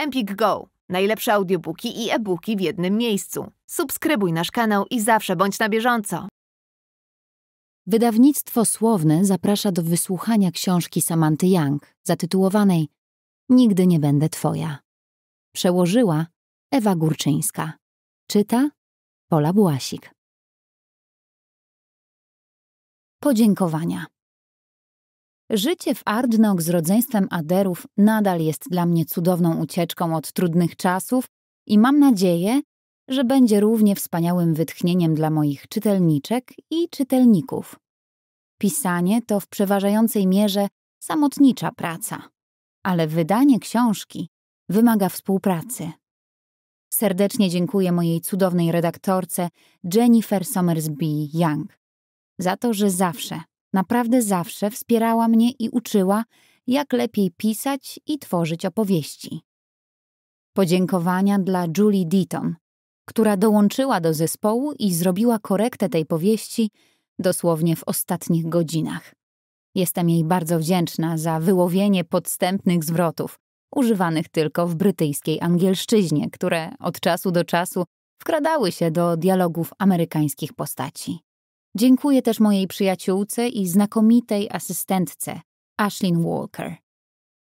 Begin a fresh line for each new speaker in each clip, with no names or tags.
Empik Go. Najlepsze audiobooki i e-booki w jednym miejscu. Subskrybuj nasz kanał i zawsze bądź na bieżąco. Wydawnictwo Słowne zaprasza do wysłuchania książki Samanty Young, zatytułowanej Nigdy nie będę twoja. Przełożyła Ewa Górczyńska. Czyta Pola
Błasik. Podziękowania.
Życie w Ardnok z rodzeństwem Aderów nadal jest dla mnie cudowną ucieczką od trudnych czasów i mam nadzieję, że będzie równie wspaniałym wytchnieniem dla moich czytelniczek i czytelników. Pisanie to w przeważającej mierze samotnicza praca, ale wydanie książki wymaga współpracy. Serdecznie dziękuję mojej cudownej redaktorce Jennifer Somersby Young za to, że zawsze Naprawdę zawsze wspierała mnie i uczyła, jak lepiej pisać i tworzyć opowieści. Podziękowania dla Julie Deaton, która dołączyła do zespołu i zrobiła korektę tej powieści dosłownie w ostatnich godzinach. Jestem jej bardzo wdzięczna za wyłowienie podstępnych zwrotów, używanych tylko w brytyjskiej angielszczyźnie, które od czasu do czasu wkradały się do dialogów amerykańskich postaci. Dziękuję też mojej przyjaciółce i znakomitej asystentce, Ashlyn Walker,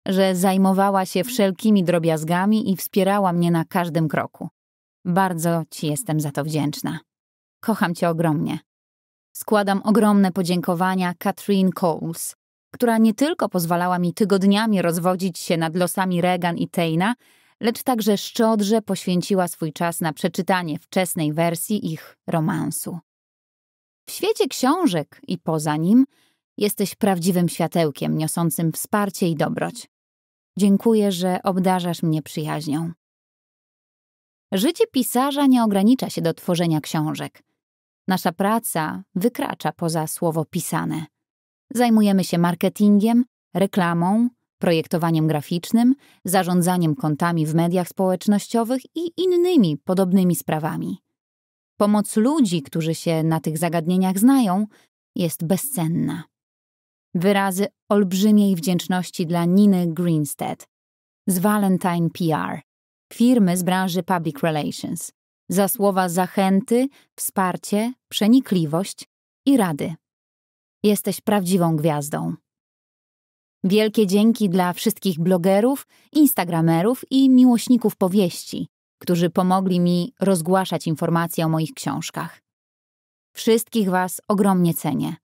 że zajmowała się wszelkimi drobiazgami i wspierała mnie na każdym kroku. Bardzo Ci jestem za to wdzięczna. Kocham Cię ogromnie. Składam ogromne podziękowania Katrin Coles, która nie tylko pozwalała mi tygodniami rozwodzić się nad losami Regan i Tejna, lecz także szczodrze poświęciła swój czas na przeczytanie wczesnej wersji ich romansu. W świecie książek i poza nim jesteś prawdziwym światełkiem niosącym wsparcie i dobroć. Dziękuję, że obdarzasz mnie przyjaźnią. Życie pisarza nie ogranicza się do tworzenia książek. Nasza praca wykracza poza słowo pisane. Zajmujemy się marketingiem, reklamą, projektowaniem graficznym, zarządzaniem kontami w mediach społecznościowych i innymi podobnymi sprawami. Pomoc ludzi, którzy się na tych zagadnieniach znają, jest bezcenna. Wyrazy olbrzymiej wdzięczności dla Niny Greenstead z Valentine PR, firmy z branży public relations, za słowa zachęty, wsparcie, przenikliwość i rady. Jesteś prawdziwą gwiazdą. Wielkie dzięki dla wszystkich blogerów, instagramerów i miłośników powieści, którzy pomogli mi rozgłaszać informacje o moich książkach. Wszystkich Was ogromnie cenię.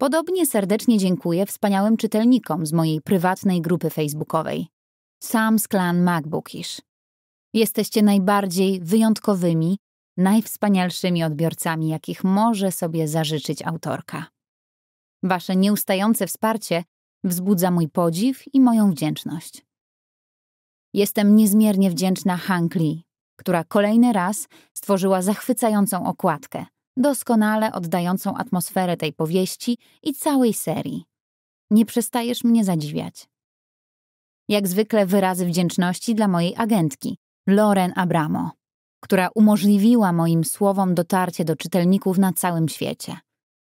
Podobnie serdecznie dziękuję wspaniałym czytelnikom z mojej prywatnej grupy facebookowej. Sam's Clan MacBookish. Jesteście najbardziej wyjątkowymi, najwspanialszymi odbiorcami, jakich może sobie zażyczyć autorka. Wasze nieustające wsparcie wzbudza mój podziw i moją wdzięczność. Jestem niezmiernie wdzięczna Hank Lee, która kolejny raz stworzyła zachwycającą okładkę, doskonale oddającą atmosferę tej powieści i całej serii. Nie przestajesz mnie zadziwiać. Jak zwykle wyrazy wdzięczności dla mojej agentki, Loren Abramo, która umożliwiła moim słowom dotarcie do czytelników na całym świecie.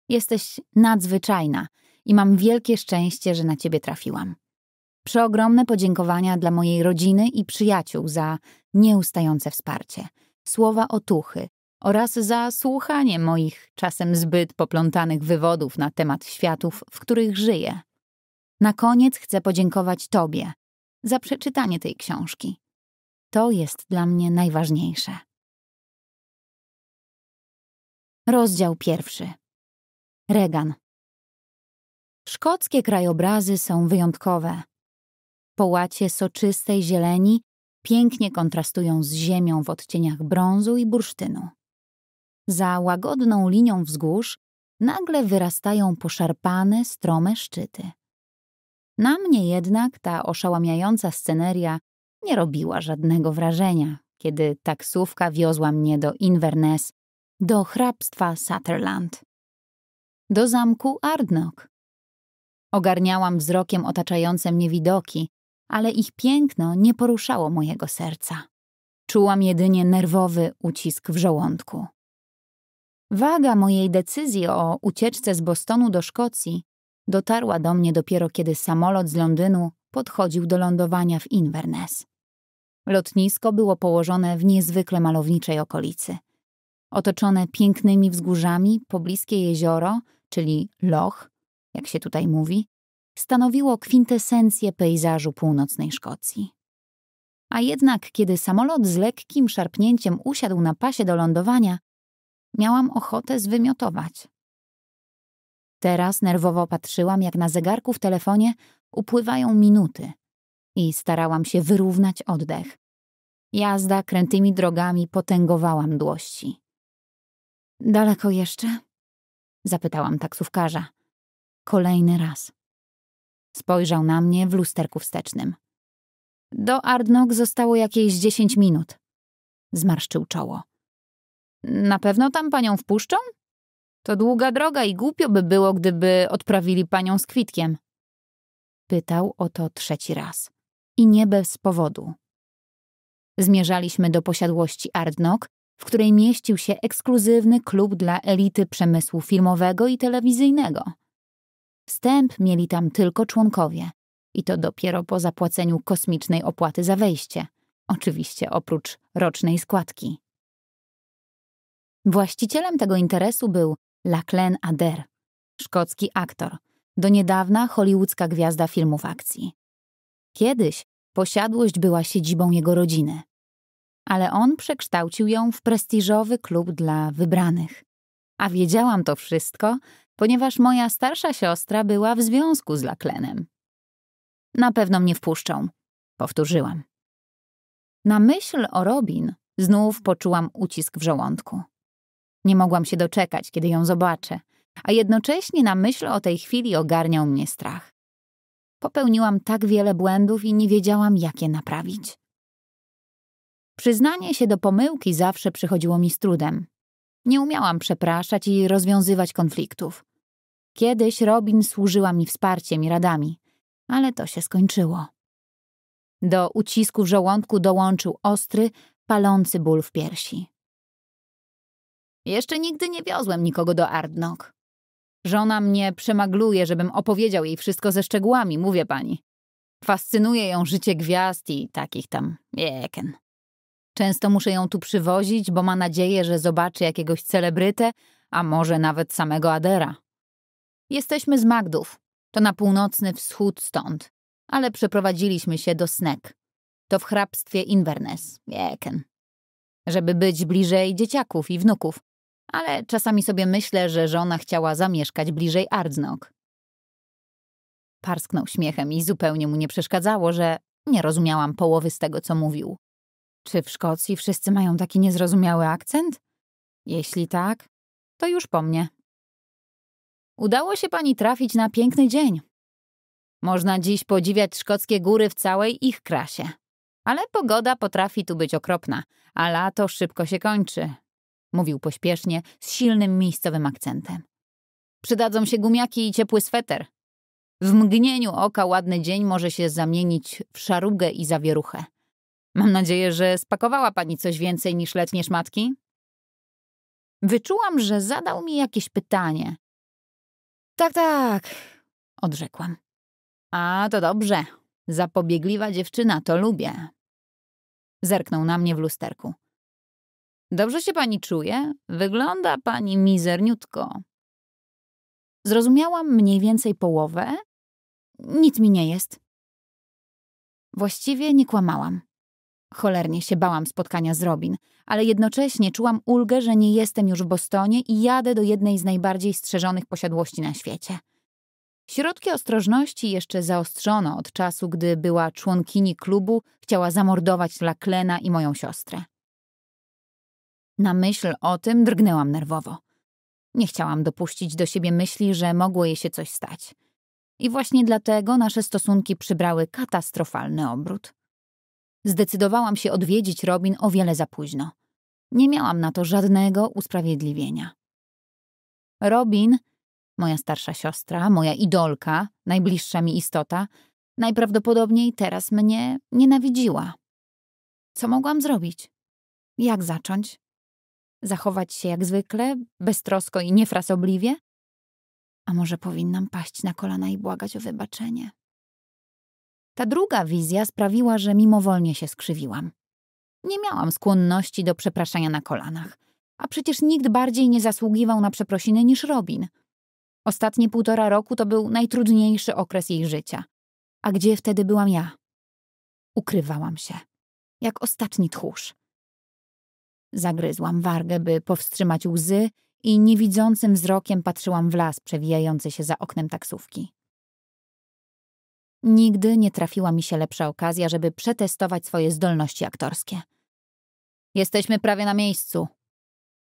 Jesteś nadzwyczajna i mam wielkie szczęście, że na ciebie trafiłam. Przeogromne podziękowania dla mojej rodziny i przyjaciół za nieustające wsparcie, słowa otuchy oraz za słuchanie moich czasem zbyt poplątanych wywodów na temat światów, w których żyję. Na koniec chcę podziękować Tobie za przeczytanie tej książki. To jest dla mnie najważniejsze.
Rozdział pierwszy. Regan.
Szkockie krajobrazy są wyjątkowe. Połacie soczystej zieleni pięknie kontrastują z ziemią w odcieniach brązu i bursztynu. Za łagodną linią wzgórz nagle wyrastają poszarpane, strome szczyty. Na mnie jednak ta oszałamiająca sceneria nie robiła żadnego wrażenia, kiedy taksówka wiozła mnie do Inverness, do hrabstwa Sutherland, do zamku Ardnock. Ogarniałam wzrokiem otaczające mnie widoki, ale ich piękno nie poruszało mojego serca. Czułam jedynie nerwowy ucisk w żołądku. Waga mojej decyzji o ucieczce z Bostonu do Szkocji dotarła do mnie dopiero kiedy samolot z Londynu podchodził do lądowania w Inverness. Lotnisko było położone w niezwykle malowniczej okolicy. Otoczone pięknymi wzgórzami, pobliskie jezioro, czyli loch, jak się tutaj mówi, stanowiło kwintesencję pejzażu północnej Szkocji. A jednak, kiedy samolot z lekkim szarpnięciem usiadł na pasie do lądowania, miałam ochotę zwymiotować. Teraz nerwowo patrzyłam, jak na zegarku w telefonie upływają minuty i starałam się wyrównać oddech. Jazda krętymi drogami potęgowała mdłości. Daleko jeszcze? Zapytałam taksówkarza. Kolejny raz. Spojrzał na mnie w lusterku wstecznym. Do Ardnok zostało jakieś dziesięć minut. Zmarszczył czoło. Na pewno tam panią wpuszczą? To długa droga i głupio by było, gdyby odprawili panią z kwitkiem. Pytał o to trzeci raz. I nie bez powodu. Zmierzaliśmy do posiadłości Ardnok, w której mieścił się ekskluzywny klub dla elity przemysłu filmowego i telewizyjnego. Wstęp mieli tam tylko członkowie. I to dopiero po zapłaceniu kosmicznej opłaty za wejście. Oczywiście oprócz rocznej składki. Właścicielem tego interesu był Lachlan Ader, szkocki aktor, do niedawna hollywoodzka gwiazda filmów akcji. Kiedyś posiadłość była siedzibą jego rodziny, ale on przekształcił ją w prestiżowy klub dla wybranych. A wiedziałam to wszystko, ponieważ moja starsza siostra była w związku z Laklenem. Na pewno mnie wpuszczą, powtórzyłam. Na myśl o Robin znów poczułam ucisk w żołądku. Nie mogłam się doczekać, kiedy ją zobaczę, a jednocześnie na myśl o tej chwili ogarniał mnie strach. Popełniłam tak wiele błędów i nie wiedziałam, jak je naprawić. Przyznanie się do pomyłki zawsze przychodziło mi z trudem. Nie umiałam przepraszać i rozwiązywać konfliktów. Kiedyś Robin służyła mi wsparciem i radami, ale to się skończyło. Do ucisku w żołądku dołączył ostry, palący ból w piersi. Jeszcze nigdy nie wiozłem nikogo do Ardnok. Żona mnie przemagluje, żebym opowiedział jej wszystko ze szczegółami, mówię pani. Fascynuje ją życie gwiazd i takich tam jeken. Często muszę ją tu przywozić, bo ma nadzieję, że zobaczy jakiegoś celebrytę, a może nawet samego Adera. Jesteśmy z Magdów. To na północny wschód stąd. Ale przeprowadziliśmy się do Snek. To w hrabstwie Inverness, Jeken. Żeby być bliżej dzieciaków i wnuków. Ale czasami sobie myślę, że żona chciała zamieszkać bliżej Ardznok. Parsknął śmiechem i zupełnie mu nie przeszkadzało, że nie rozumiałam połowy z tego, co mówił. Czy w Szkocji wszyscy mają taki niezrozumiały akcent? Jeśli tak, to już po mnie. Udało się pani trafić na piękny dzień. Można dziś podziwiać szkockie góry w całej ich krasie. Ale pogoda potrafi tu być okropna, a lato szybko się kończy. Mówił pośpiesznie, z silnym miejscowym akcentem. Przydadzą się gumiaki i ciepły sweter. W mgnieniu oka ładny dzień może się zamienić w szarugę i zawieruchę. Mam nadzieję, że spakowała pani coś więcej niż letnie szmatki? Wyczułam, że zadał mi jakieś pytanie, tak, tak, odrzekłam. A to dobrze. Zapobiegliwa dziewczyna, to lubię. Zerknął na mnie w lusterku. Dobrze się pani czuje? Wygląda pani mizerniutko. Zrozumiałam mniej więcej połowę. Nic mi nie jest. Właściwie nie kłamałam. Cholernie się bałam spotkania z Robin, ale jednocześnie czułam ulgę, że nie jestem już w Bostonie i jadę do jednej z najbardziej strzeżonych posiadłości na świecie. Środki ostrożności jeszcze zaostrzono od czasu, gdy była członkini klubu, chciała zamordować Laklena i moją siostrę. Na myśl o tym drgnęłam nerwowo. Nie chciałam dopuścić do siebie myśli, że mogło jej się coś stać. I właśnie dlatego nasze stosunki przybrały katastrofalny obrót zdecydowałam się odwiedzić Robin o wiele za późno. Nie miałam na to żadnego usprawiedliwienia. Robin, moja starsza siostra, moja idolka, najbliższa mi istota, najprawdopodobniej teraz mnie nienawidziła. Co mogłam zrobić? Jak zacząć? Zachować się jak zwykle, beztrosko i niefrasobliwie? A może powinnam paść na kolana i błagać o wybaczenie? Ta druga wizja sprawiła, że mimowolnie się skrzywiłam. Nie miałam skłonności do przepraszania na kolanach, a przecież nikt bardziej nie zasługiwał na przeprosiny niż Robin. Ostatnie półtora roku to był najtrudniejszy okres jej życia. A gdzie wtedy byłam ja? Ukrywałam się, jak ostatni tchórz. Zagryzłam wargę, by powstrzymać łzy i niewidzącym wzrokiem patrzyłam w las przewijający się za oknem taksówki. Nigdy nie trafiła mi się lepsza okazja, żeby przetestować swoje zdolności aktorskie. Jesteśmy prawie na miejscu,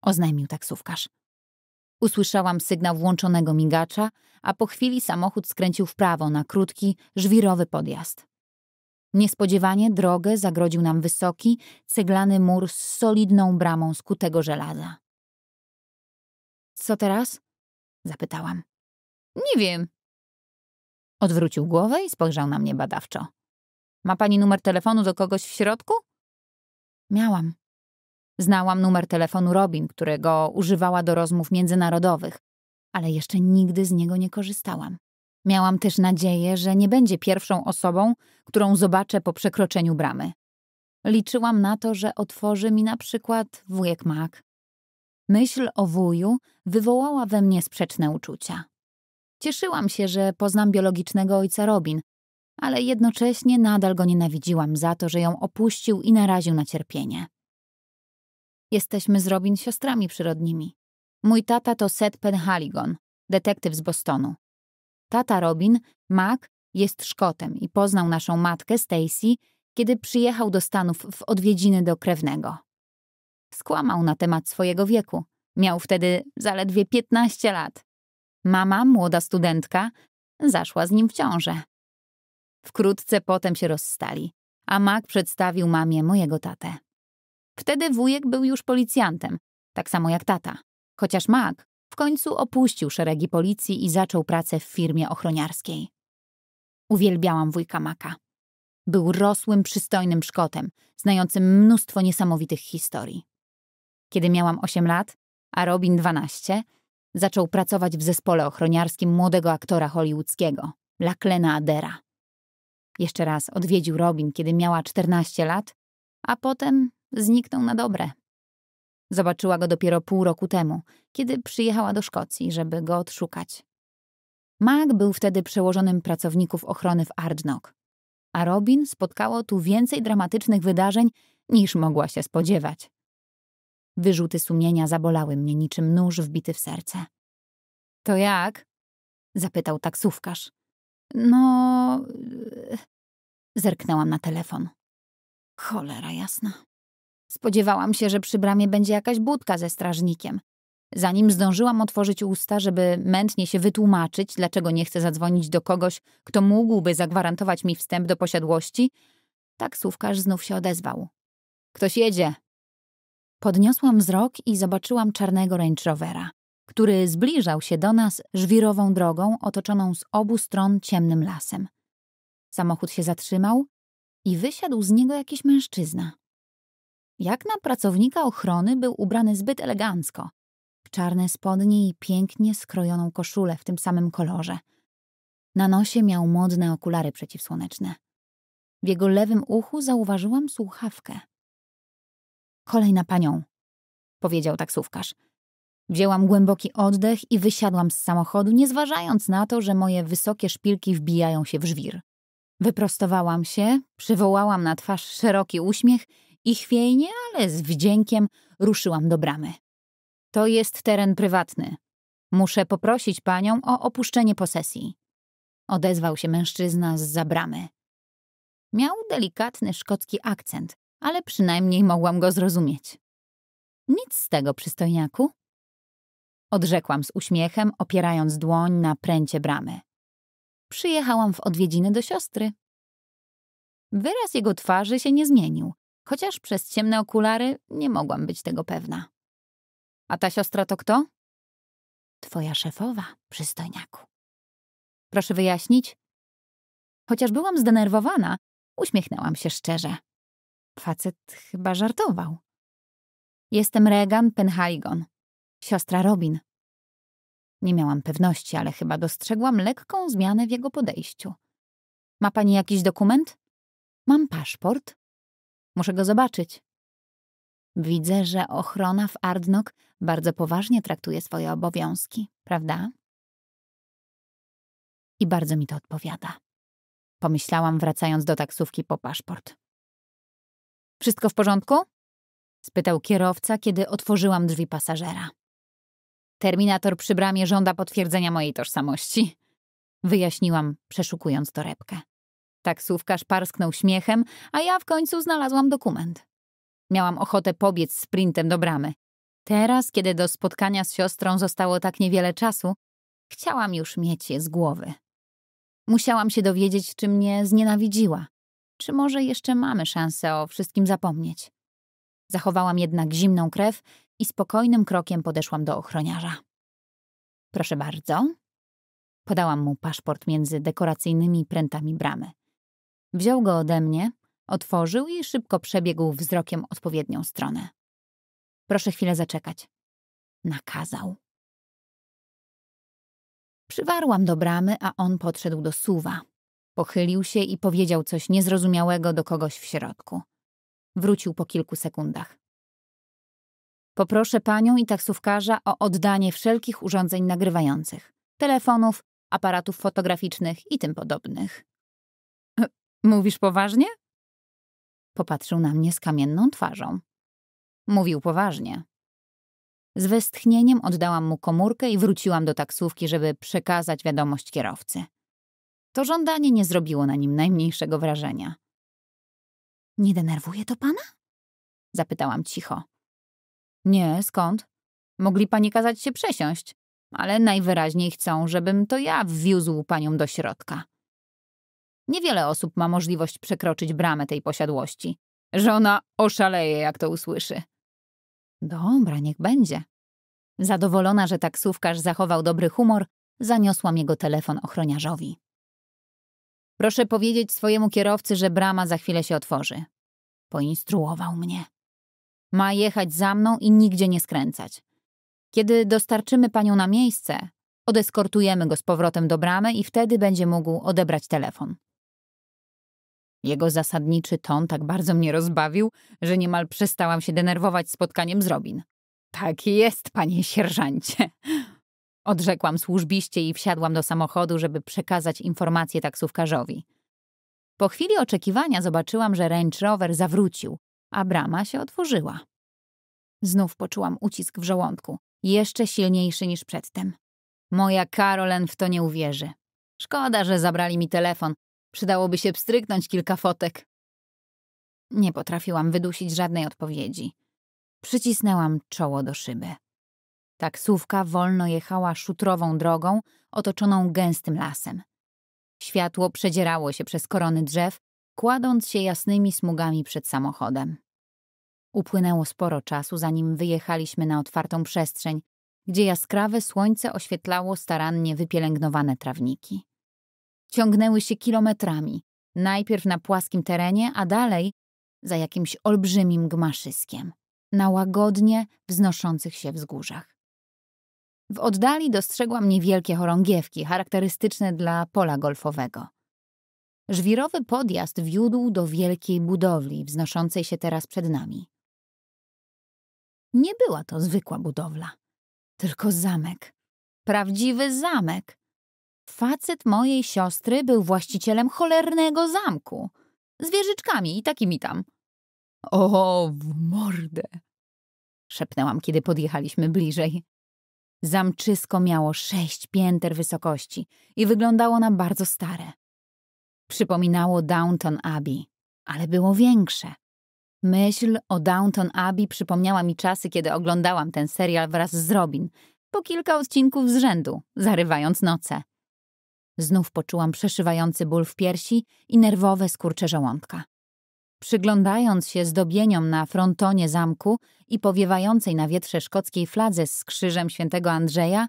oznajmił taksówkarz. Usłyszałam sygnał włączonego migacza, a po chwili samochód skręcił w prawo na krótki, żwirowy podjazd. Niespodziewanie drogę zagrodził nam wysoki, ceglany mur z solidną bramą skutego żelaza. Co teraz? zapytałam. Nie wiem, Odwrócił głowę i spojrzał na mnie badawczo. Ma pani numer telefonu do kogoś w środku? Miałam. Znałam numer telefonu Robin, którego używała do rozmów międzynarodowych, ale jeszcze nigdy z niego nie korzystałam. Miałam też nadzieję, że nie będzie pierwszą osobą, którą zobaczę po przekroczeniu bramy. Liczyłam na to, że otworzy mi na przykład wujek Mac. Myśl o wuju wywołała we mnie sprzeczne uczucia. Cieszyłam się, że poznam biologicznego ojca Robin, ale jednocześnie nadal go nienawidziłam za to, że ją opuścił i naraził na cierpienie. Jesteśmy z Robin siostrami przyrodnimi. Mój tata to Seth Penhaligon, detektyw z Bostonu. Tata Robin, Mac, jest Szkotem i poznał naszą matkę, Stacy, kiedy przyjechał do Stanów w odwiedziny do krewnego. Skłamał na temat swojego wieku. Miał wtedy zaledwie 15 lat. Mama, młoda studentka, zaszła z nim w ciążę. Wkrótce potem się rozstali, a Mac przedstawił mamie mojego tatę. Wtedy wujek był już policjantem, tak samo jak tata. Chociaż Mac w końcu opuścił szeregi policji i zaczął pracę w firmie ochroniarskiej. Uwielbiałam wujka Maka. Był rosłym, przystojnym szkotem, znającym mnóstwo niesamowitych historii. Kiedy miałam 8 lat, a Robin 12, Zaczął pracować w zespole ochroniarskim młodego aktora hollywoodzkiego, Laclena Adera. Jeszcze raz odwiedził Robin, kiedy miała 14 lat, a potem zniknął na dobre. Zobaczyła go dopiero pół roku temu, kiedy przyjechała do Szkocji, żeby go odszukać. Mac był wtedy przełożonym pracowników ochrony w Ardnock, a Robin spotkało tu więcej dramatycznych wydarzeń niż mogła się spodziewać. Wyrzuty sumienia zabolały mnie niczym nóż wbity w serce. To jak? zapytał taksówkarz. No. E, zerknęłam na telefon. Cholera jasna. Spodziewałam się, że przy bramie będzie jakaś budka ze strażnikiem. Zanim zdążyłam otworzyć usta, żeby mętnie się wytłumaczyć, dlaczego nie chcę zadzwonić do kogoś, kto mógłby zagwarantować mi wstęp do posiadłości, taksówkarz znów się odezwał. Ktoś jedzie, Podniosłam wzrok i zobaczyłam czarnego Range Rovera, który zbliżał się do nas żwirową drogą otoczoną z obu stron ciemnym lasem. Samochód się zatrzymał i wysiadł z niego jakiś mężczyzna. Jak na pracownika ochrony był ubrany zbyt elegancko. W czarne spodnie i pięknie skrojoną koszulę w tym samym kolorze. Na nosie miał modne okulary przeciwsłoneczne. W jego lewym uchu zauważyłam słuchawkę. Kolej na panią, powiedział taksówkarz. Wzięłam głęboki oddech i wysiadłam z samochodu, nie zważając na to, że moje wysokie szpilki wbijają się w żwir. Wyprostowałam się, przywołałam na twarz szeroki uśmiech i chwiejnie, ale z wdziękiem ruszyłam do bramy. To jest teren prywatny. Muszę poprosić panią o opuszczenie posesji. Odezwał się mężczyzna z zabramy. Miał delikatny szkocki akcent, ale przynajmniej mogłam go zrozumieć. Nic z tego, przystojniaku. Odrzekłam z uśmiechem, opierając dłoń na pręcie bramy. Przyjechałam w odwiedziny do siostry. Wyraz jego twarzy się nie zmienił, chociaż przez ciemne okulary nie mogłam być tego pewna. A ta siostra to kto? Twoja szefowa, przystojniaku. Proszę wyjaśnić. Chociaż byłam zdenerwowana, uśmiechnęłam się szczerze. Facet chyba żartował. Jestem Regan Penhaligon, siostra Robin. Nie miałam pewności, ale chyba dostrzegłam lekką zmianę w jego podejściu. Ma pani jakiś dokument? Mam paszport. Muszę go zobaczyć. Widzę, że ochrona w Ardnok bardzo poważnie traktuje swoje obowiązki, prawda? I bardzo mi to odpowiada. Pomyślałam, wracając do taksówki po paszport. Wszystko w porządku? spytał kierowca, kiedy otworzyłam drzwi pasażera. Terminator przy bramie żąda potwierdzenia mojej tożsamości, wyjaśniłam, przeszukując torebkę. Taksówkarz parsknął śmiechem, a ja w końcu znalazłam dokument. Miałam ochotę pobiec sprintem do bramy. Teraz, kiedy do spotkania z siostrą zostało tak niewiele czasu, chciałam już mieć je z głowy. Musiałam się dowiedzieć, czy mnie znienawidziła. Czy może jeszcze mamy szansę o wszystkim zapomnieć? Zachowałam jednak zimną krew i spokojnym krokiem podeszłam do ochroniarza. Proszę bardzo. Podałam mu paszport między dekoracyjnymi prętami bramy. Wziął go ode mnie, otworzył i szybko przebiegł wzrokiem odpowiednią stronę. Proszę chwilę zaczekać. Nakazał. Przywarłam do bramy, a on podszedł do suwa. Pochylił się i powiedział coś niezrozumiałego do kogoś w środku. Wrócił po kilku sekundach. Poproszę panią i taksówkarza o oddanie wszelkich urządzeń nagrywających, telefonów, aparatów fotograficznych i tym podobnych. Mówisz poważnie? Popatrzył na mnie z kamienną twarzą. Mówił poważnie. Z westchnieniem oddałam mu komórkę i wróciłam do taksówki, żeby przekazać wiadomość kierowcy to żądanie nie zrobiło na nim najmniejszego wrażenia. Nie denerwuje to pana? Zapytałam cicho. Nie, skąd? Mogli pani kazać się przesiąść, ale najwyraźniej chcą, żebym to ja wwiózł panią do środka. Niewiele osób ma możliwość przekroczyć bramę tej posiadłości. Żona oszaleje, jak to usłyszy. Dobra, niech będzie. Zadowolona, że taksówkarz zachował dobry humor, zaniosłam jego telefon ochroniarzowi. Proszę powiedzieć swojemu kierowcy, że brama za chwilę się otworzy. Poinstruował mnie. Ma jechać za mną i nigdzie nie skręcać. Kiedy dostarczymy panią na miejsce, odeskortujemy go z powrotem do bramy i wtedy będzie mógł odebrać telefon. Jego zasadniczy ton tak bardzo mnie rozbawił, że niemal przestałam się denerwować spotkaniem z Robin. Tak jest, panie sierżancie, Odrzekłam służbiście i wsiadłam do samochodu, żeby przekazać informację taksówkarzowi. Po chwili oczekiwania zobaczyłam, że Range Rover zawrócił, a brama się otworzyła. Znów poczułam ucisk w żołądku, jeszcze silniejszy niż przedtem. Moja Karolen w to nie uwierzy. Szkoda, że zabrali mi telefon. Przydałoby się pstryknąć kilka fotek. Nie potrafiłam wydusić żadnej odpowiedzi. Przycisnęłam czoło do szyby. Taksówka wolno jechała szutrową drogą otoczoną gęstym lasem. Światło przedzierało się przez korony drzew, kładąc się jasnymi smugami przed samochodem. Upłynęło sporo czasu, zanim wyjechaliśmy na otwartą przestrzeń, gdzie jaskrawe słońce oświetlało starannie wypielęgnowane trawniki. Ciągnęły się kilometrami, najpierw na płaskim terenie, a dalej za jakimś olbrzymim gmaszyskiem, na łagodnie wznoszących się wzgórzach. W oddali dostrzegłam niewielkie chorągiewki, charakterystyczne dla pola golfowego. Żwirowy podjazd wiódł do wielkiej budowli, wznoszącej się teraz przed nami. Nie była to zwykła budowla, tylko zamek. Prawdziwy zamek. Facet mojej siostry był właścicielem cholernego zamku. Z wieżyczkami i takimi tam. O, w mordę! Szepnęłam, kiedy podjechaliśmy bliżej. Zamczysko miało sześć pięter wysokości i wyglądało na bardzo stare. Przypominało Downton Abbey, ale było większe. Myśl o Downton Abbey przypomniała mi czasy, kiedy oglądałam ten serial wraz z Robin, po kilka odcinków z rzędu, zarywając noce. Znów poczułam przeszywający ból w piersi i nerwowe skurcze żołądka. Przyglądając się zdobieniom na frontonie zamku i powiewającej na wietrze szkockiej fladze z krzyżem świętego Andrzeja,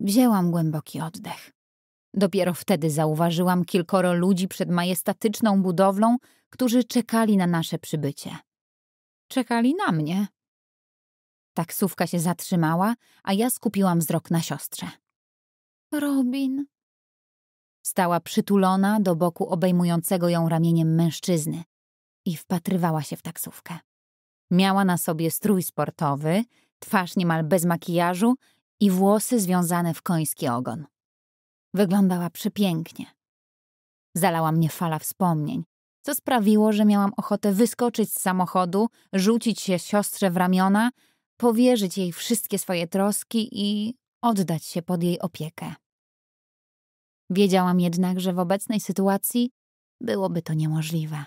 wzięłam głęboki oddech. Dopiero wtedy zauważyłam kilkoro ludzi przed majestatyczną budowlą, którzy czekali na nasze przybycie. Czekali na mnie. Taksówka się zatrzymała, a ja skupiłam wzrok na siostrze. Robin. Stała przytulona do boku obejmującego ją ramieniem mężczyzny i wpatrywała się w taksówkę. Miała na sobie strój sportowy, twarz niemal bez makijażu i włosy związane w koński ogon. Wyglądała przepięknie. Zalała mnie fala wspomnień, co sprawiło, że miałam ochotę wyskoczyć z samochodu, rzucić się siostrze w ramiona, powierzyć jej wszystkie swoje troski i oddać się pod jej opiekę. Wiedziałam jednak, że w obecnej sytuacji byłoby to niemożliwe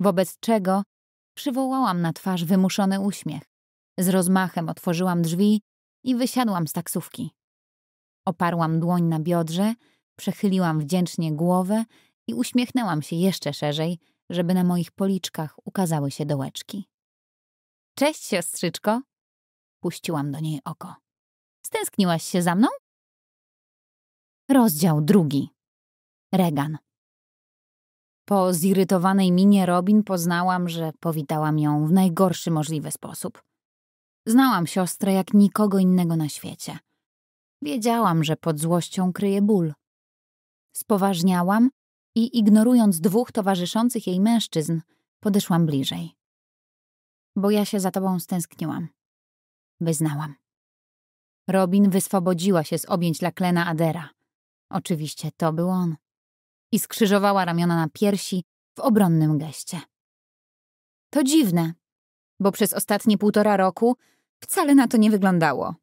wobec czego przywołałam na twarz wymuszony uśmiech. Z rozmachem otworzyłam drzwi i wysiadłam z taksówki. Oparłam dłoń na biodrze, przechyliłam wdzięcznie głowę i uśmiechnęłam się jeszcze szerzej, żeby na moich policzkach ukazały się dołeczki. Cześć, siostrzyczko! Puściłam do niej oko.
Stęskniłaś się za mną? Rozdział drugi.
Regan. Po zirytowanej minie Robin poznałam, że powitałam ją w najgorszy możliwy sposób. Znałam siostrę jak nikogo innego na świecie. Wiedziałam, że pod złością kryje ból. Spoważniałam i ignorując dwóch towarzyszących jej mężczyzn, podeszłam bliżej. Bo ja się za tobą stęskniłam. Wyznałam. Robin wyswobodziła się z objęć Laklena Adera. Oczywiście to był on i skrzyżowała ramiona na piersi w obronnym geście. To dziwne, bo przez ostatnie półtora roku wcale na to nie wyglądało.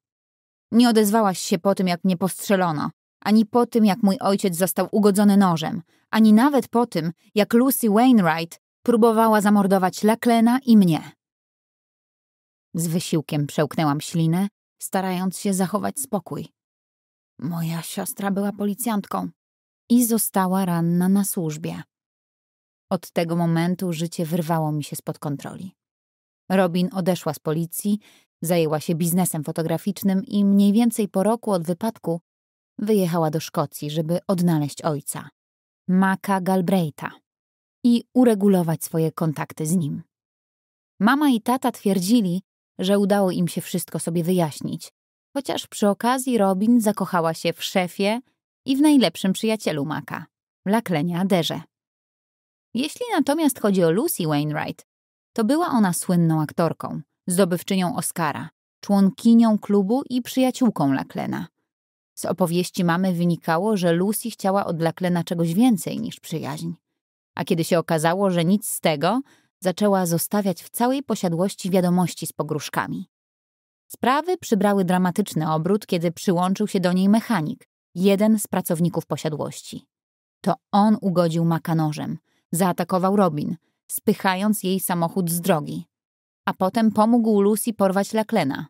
Nie odezwałaś się po tym, jak mnie postrzelono, ani po tym, jak mój ojciec został ugodzony nożem, ani nawet po tym, jak Lucy Wainwright próbowała zamordować Laklena i mnie. Z wysiłkiem przełknęłam ślinę, starając się zachować spokój. Moja siostra była policjantką i została ranna na służbie. Od tego momentu życie wyrwało mi się spod kontroli. Robin odeszła z policji, zajęła się biznesem fotograficznym i mniej więcej po roku od wypadku wyjechała do Szkocji, żeby odnaleźć ojca, Maka Galbraitha, i uregulować swoje kontakty z nim. Mama i tata twierdzili, że udało im się wszystko sobie wyjaśnić, chociaż przy okazji Robin zakochała się w szefie i w najlepszym przyjacielu Maka, Laklenia Derze. Jeśli natomiast chodzi o Lucy Wainwright, to była ona słynną aktorką, zdobywczynią Oscara, członkinią klubu i przyjaciółką Laklena. Z opowieści mamy wynikało, że Lucy chciała od Laklena czegoś więcej niż przyjaźń. A kiedy się okazało, że nic z tego, zaczęła zostawiać w całej posiadłości wiadomości z pogróżkami. Sprawy przybrały dramatyczny obrót, kiedy przyłączył się do niej mechanik, jeden z pracowników posiadłości. To on ugodził Maka nożem, zaatakował Robin, spychając jej samochód z drogi, a potem pomógł Lucy porwać Laklena.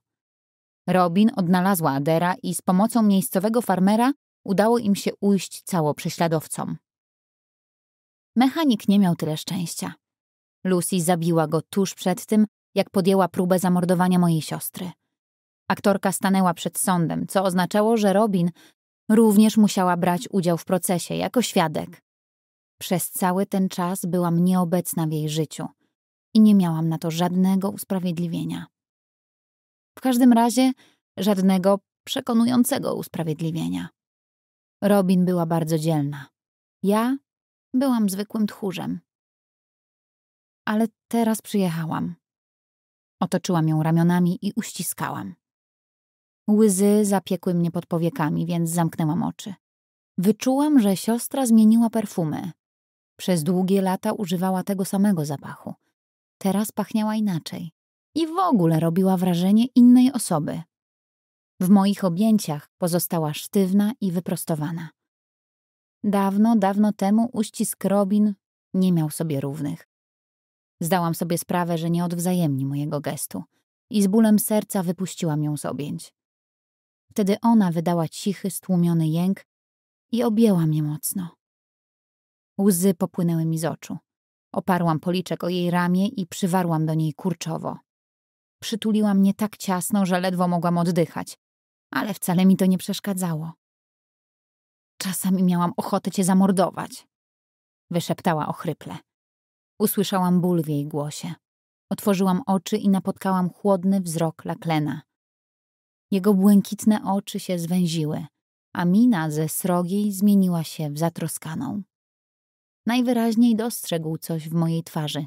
Robin odnalazła Adera i z pomocą miejscowego farmera udało im się ujść cało prześladowcom. Mechanik nie miał tyle szczęścia. Lucy zabiła go tuż przed tym, jak podjęła próbę zamordowania mojej siostry. Aktorka stanęła przed sądem, co oznaczało, że Robin również musiała brać udział w procesie jako świadek. Przez cały ten czas byłam nieobecna w jej życiu i nie miałam na to żadnego usprawiedliwienia. W każdym razie żadnego przekonującego usprawiedliwienia. Robin była bardzo dzielna. Ja byłam zwykłym tchórzem. Ale teraz przyjechałam. Otoczyłam ją ramionami i uściskałam. Łzy zapiekły mnie pod powiekami, więc zamknęłam oczy. Wyczułam, że siostra zmieniła perfumy. Przez długie lata używała tego samego zapachu. Teraz pachniała inaczej. I w ogóle robiła wrażenie innej osoby. W moich objęciach pozostała sztywna i wyprostowana. Dawno, dawno temu uścisk Robin nie miał sobie równych. Zdałam sobie sprawę, że nie odwzajemni mojego gestu i z bólem serca wypuściłam ją z objęć. Wtedy ona wydała cichy, stłumiony jęk i objęła mnie mocno. Łzy popłynęły mi z oczu. Oparłam policzek o jej ramię i przywarłam do niej kurczowo. Przytuliła mnie tak ciasno, że ledwo mogłam oddychać, ale wcale mi to nie przeszkadzało. Czasami miałam ochotę cię zamordować, wyszeptała ochryple. Usłyszałam ból w jej głosie. Otworzyłam oczy i napotkałam chłodny wzrok Laklena – jego błękitne oczy się zwęziły, a mina ze srogiej zmieniła się w zatroskaną. Najwyraźniej dostrzegł coś w mojej twarzy.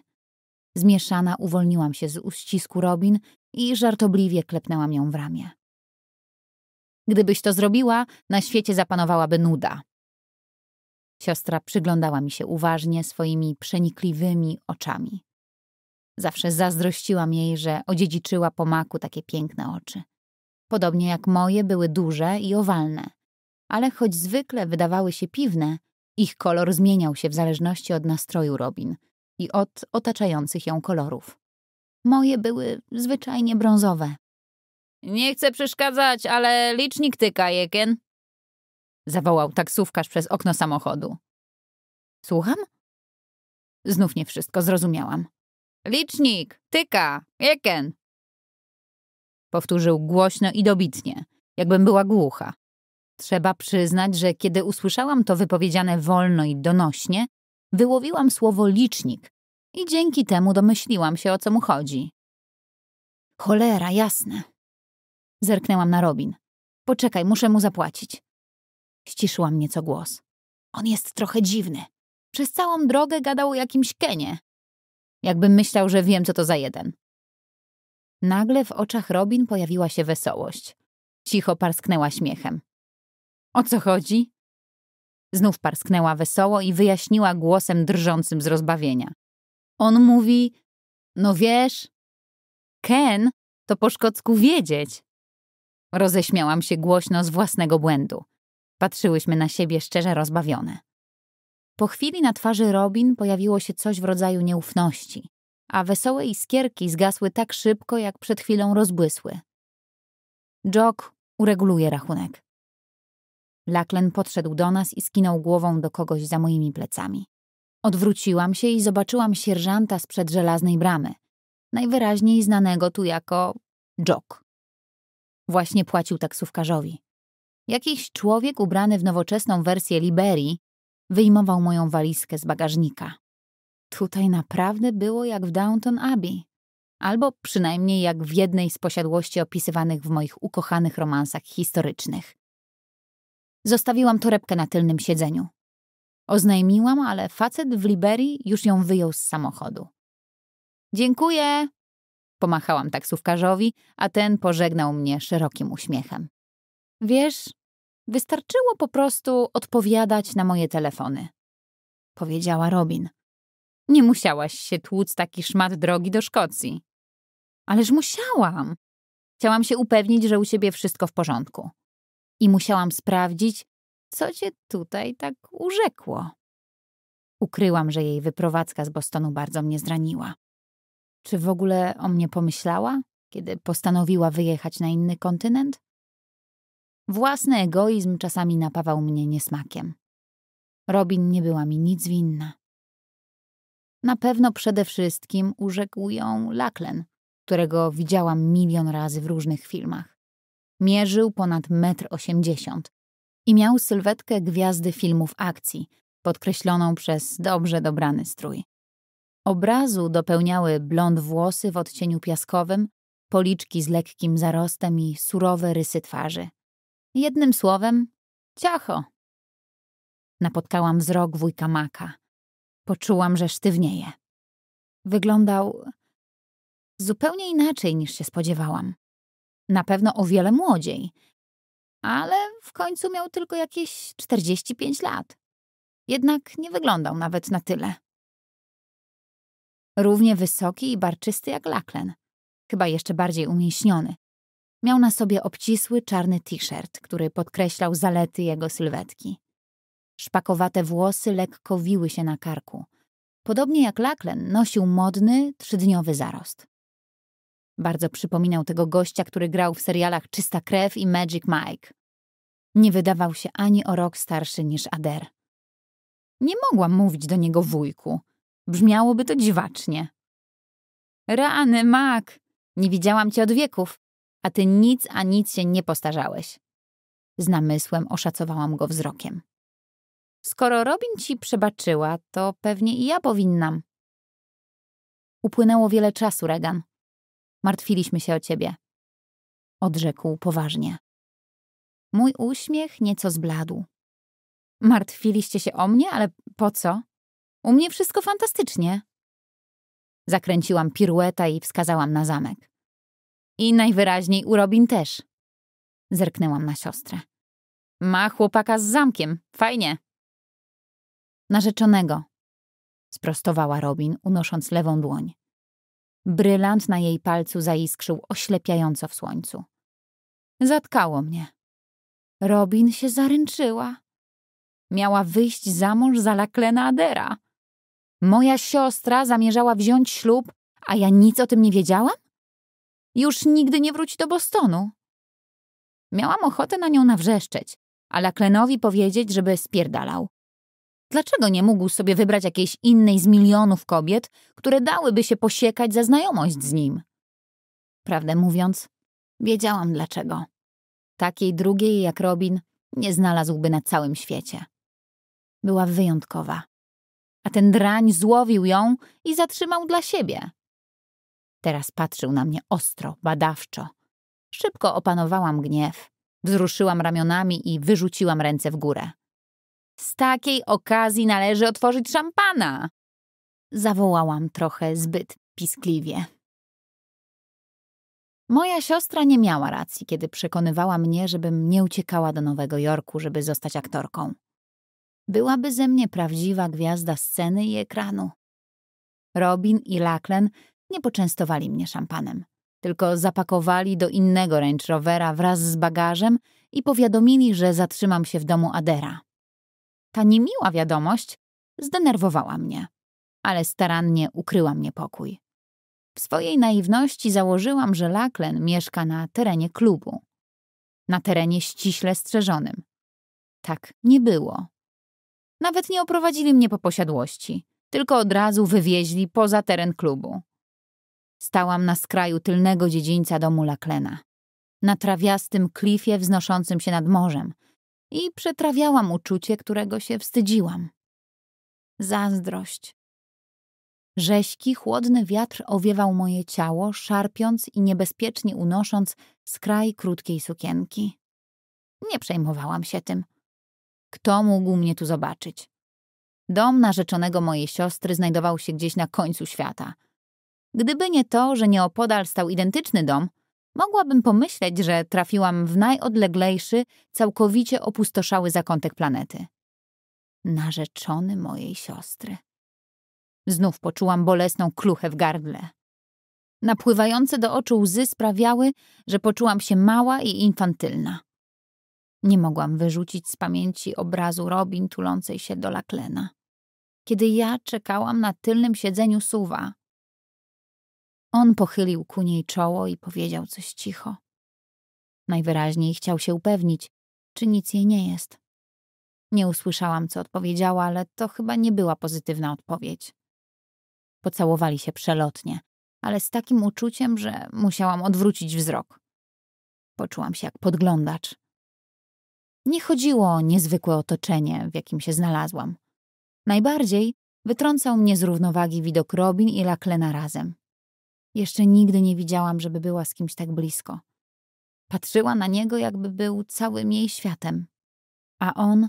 Zmieszana uwolniłam się z uścisku Robin i żartobliwie klepnęłam ją w ramię. Gdybyś to zrobiła, na świecie zapanowałaby nuda. Siostra przyglądała mi się uważnie swoimi przenikliwymi oczami. Zawsze zazdrościłam jej, że odziedziczyła po maku takie piękne oczy. Podobnie jak moje były duże i owalne. Ale choć zwykle wydawały się piwne, ich kolor zmieniał się w zależności od nastroju Robin i od otaczających ją kolorów. Moje były zwyczajnie brązowe. Nie chcę przeszkadzać, ale licznik tyka, Jeken. Zawołał taksówkarz przez okno samochodu. Słucham? Znów nie wszystko zrozumiałam. Licznik, tyka, Jeken, Powtórzył głośno i dobitnie, jakbym była głucha. Trzeba przyznać, że kiedy usłyszałam to wypowiedziane wolno i donośnie, wyłowiłam słowo licznik i dzięki temu domyśliłam się, o co mu chodzi. Cholera, jasne. Zerknęłam na Robin. Poczekaj, muszę mu zapłacić. Ściszyłam nieco głos. On jest trochę dziwny. Przez całą drogę gadał o jakimś Kenie. Jakbym myślał, że wiem, co to za jeden. Nagle w oczach Robin pojawiła się wesołość. Cicho parsknęła śmiechem. O co chodzi? Znów parsknęła wesoło i wyjaśniła głosem drżącym z rozbawienia. On mówi: No wiesz, Ken to po szkocku wiedzieć. Roześmiałam się głośno z własnego błędu. Patrzyłyśmy na siebie szczerze rozbawione. Po chwili na twarzy Robin pojawiło się coś w rodzaju nieufności a wesołe iskierki zgasły tak szybko, jak przed chwilą rozbłysły. Jock ureguluje rachunek. Laklen podszedł do nas i skinął głową do kogoś za moimi plecami. Odwróciłam się i zobaczyłam sierżanta sprzed żelaznej bramy, najwyraźniej znanego tu jako Jock. Właśnie płacił taksówkarzowi. Jakiś człowiek ubrany w nowoczesną wersję Liberii wyjmował moją walizkę z bagażnika. Tutaj naprawdę było jak w Downton Abbey. Albo przynajmniej jak w jednej z posiadłości opisywanych w moich ukochanych romansach historycznych. Zostawiłam torebkę na tylnym siedzeniu. Oznajmiłam, ale facet w Liberii już ją wyjął z samochodu. Dziękuję! Pomachałam taksówkarzowi, a ten pożegnał mnie szerokim uśmiechem. Wiesz, wystarczyło po prostu odpowiadać na moje telefony, powiedziała Robin. Nie musiałaś się tłuc taki szmat drogi do Szkocji. Ależ musiałam. Chciałam się upewnić, że u ciebie wszystko w porządku. I musiałam sprawdzić, co cię tutaj tak urzekło. Ukryłam, że jej wyprowadzka z Bostonu bardzo mnie zraniła. Czy w ogóle o mnie pomyślała, kiedy postanowiła wyjechać na inny kontynent? Własny egoizm czasami napawał mnie niesmakiem. Robin nie była mi nic winna. Na pewno przede wszystkim urzekł ją Laklen, którego widziałam milion razy w różnych filmach. Mierzył ponad metr osiemdziesiąt i miał sylwetkę gwiazdy filmów akcji, podkreśloną przez dobrze dobrany strój. Obrazu dopełniały blond włosy w odcieniu piaskowym, policzki z lekkim zarostem i surowe rysy twarzy. Jednym słowem, ciacho. Napotkałam wzrok wujka Maka – Poczułam, że sztywnieje. Wyglądał zupełnie inaczej niż się spodziewałam. Na pewno o wiele młodziej, ale w końcu miał tylko jakieś 45 lat. Jednak nie wyglądał nawet na tyle. Równie wysoki i barczysty jak Laklen, chyba jeszcze bardziej umięśniony. Miał na sobie obcisły czarny t-shirt, który podkreślał zalety jego sylwetki. Szpakowate włosy lekko wiły się na karku. Podobnie jak Laklen, nosił modny, trzydniowy zarost. Bardzo przypominał tego gościa, który grał w serialach Czysta Krew i Magic Mike. Nie wydawał się ani o rok starszy niż Ader. Nie mogłam mówić do niego wujku. Brzmiałoby to dziwacznie. Rany, Mak! Nie widziałam cię od wieków, a ty nic a nic się nie postarzałeś. Z namysłem oszacowałam go wzrokiem. Skoro Robin ci przebaczyła, to pewnie i ja powinnam. Upłynęło wiele czasu, Regan. Martwiliśmy się o ciebie. Odrzekł poważnie. Mój uśmiech nieco zbladł. Martwiliście się o mnie, ale po co? U mnie wszystko fantastycznie. Zakręciłam pirueta i wskazałam na zamek. I najwyraźniej u Robin też. Zerknęłam na siostrę. Ma chłopaka z zamkiem. Fajnie. Narzeczonego, sprostowała Robin, unosząc lewą dłoń. Brylant na jej palcu zaiskrzył oślepiająco w słońcu. Zatkało mnie. Robin się zaręczyła. Miała wyjść za mąż za Laklena Adera. Moja siostra zamierzała wziąć ślub, a ja nic o tym nie wiedziałam? Już nigdy nie wróci do Bostonu. Miałam ochotę na nią nawrzeszczeć, a Laklenowi powiedzieć, żeby spierdalał. Dlaczego nie mógł sobie wybrać jakiejś innej z milionów kobiet, które dałyby się posiekać za znajomość z nim? Prawdę mówiąc, wiedziałam dlaczego. Takiej drugiej jak Robin nie znalazłby na całym świecie. Była wyjątkowa. A ten drań złowił ją i zatrzymał dla siebie. Teraz patrzył na mnie ostro, badawczo. Szybko opanowałam gniew. Wzruszyłam ramionami i wyrzuciłam ręce w górę. Z takiej okazji należy otworzyć szampana! Zawołałam trochę zbyt piskliwie. Moja siostra nie miała racji, kiedy przekonywała mnie, żebym nie uciekała do Nowego Jorku, żeby zostać aktorką. Byłaby ze mnie prawdziwa gwiazda sceny i ekranu. Robin i Lacklen nie poczęstowali mnie szampanem, tylko zapakowali do innego Range Rovera wraz z bagażem i powiadomili, że zatrzymam się w domu Adera. Ta niemiła wiadomość zdenerwowała mnie, ale starannie ukryłam niepokój. W swojej naiwności założyłam, że Laklen mieszka na terenie klubu. Na terenie ściśle strzeżonym. Tak nie było. Nawet nie oprowadzili mnie po posiadłości, tylko od razu wywieźli poza teren klubu. Stałam na skraju tylnego dziedzińca domu Laklena, na trawiastym klifie wznoszącym się nad morzem, i przetrawiałam uczucie, którego się wstydziłam. Zazdrość. Rześki, chłodny wiatr owiewał moje ciało, szarpiąc i niebezpiecznie unosząc skraj krótkiej sukienki. Nie przejmowałam się tym. Kto mógł mnie tu zobaczyć? Dom narzeczonego mojej siostry znajdował się gdzieś na końcu świata. Gdyby nie to, że nieopodal stał identyczny dom, Mogłabym pomyśleć, że trafiłam w najodleglejszy, całkowicie opustoszały zakątek planety. Narzeczony mojej siostry. Znów poczułam bolesną kluchę w gardle. Napływające do oczu łzy sprawiały, że poczułam się mała i infantylna. Nie mogłam wyrzucić z pamięci obrazu Robin tulącej się do Laklena. Kiedy ja czekałam na tylnym siedzeniu suwa, on pochylił ku niej czoło i powiedział coś cicho. Najwyraźniej chciał się upewnić, czy nic jej nie jest. Nie usłyszałam, co odpowiedziała, ale to chyba nie była pozytywna odpowiedź. Pocałowali się przelotnie, ale z takim uczuciem, że musiałam odwrócić wzrok. Poczułam się jak podglądacz. Nie chodziło o niezwykłe otoczenie, w jakim się znalazłam. Najbardziej wytrącał mnie z równowagi widok Robin i Laklena razem. Jeszcze nigdy nie widziałam, żeby była z kimś tak blisko. Patrzyła na niego, jakby był całym jej światem, a on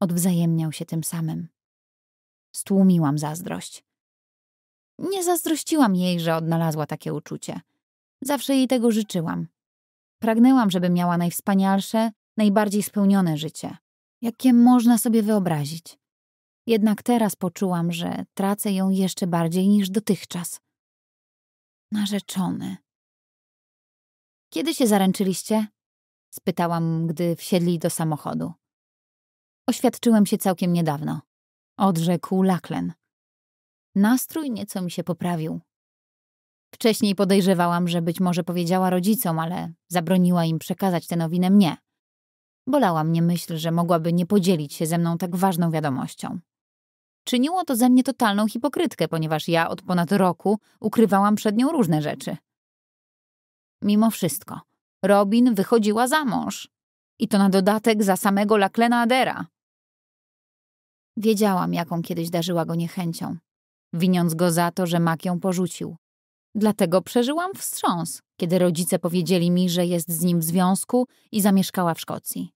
odwzajemniał się tym samym. Stłumiłam zazdrość. Nie zazdrościłam jej, że odnalazła takie uczucie. Zawsze jej tego życzyłam. Pragnęłam, żeby miała najwspanialsze, najbardziej spełnione życie, jakie można sobie wyobrazić. Jednak teraz poczułam, że tracę ją jeszcze bardziej niż dotychczas. Narzeczony. Kiedy się zaręczyliście? spytałam, gdy wsiedli do samochodu. Oświadczyłem się całkiem niedawno. Odrzekł Laklen. Nastrój nieco mi się poprawił. Wcześniej podejrzewałam, że być może powiedziała rodzicom, ale zabroniła im przekazać tę nowinę mnie. Bolała mnie myśl, że mogłaby nie podzielić się ze mną tak ważną wiadomością. Czyniło to ze mnie totalną hipokrytkę, ponieważ ja od ponad roku ukrywałam przed nią różne rzeczy. Mimo wszystko, Robin wychodziła za mąż. I to na dodatek za samego Laklena Adera. Wiedziałam, jaką kiedyś darzyła go niechęcią, winiąc go za to, że mak ją porzucił. Dlatego przeżyłam wstrząs, kiedy rodzice powiedzieli mi, że jest z nim w związku i zamieszkała w Szkocji.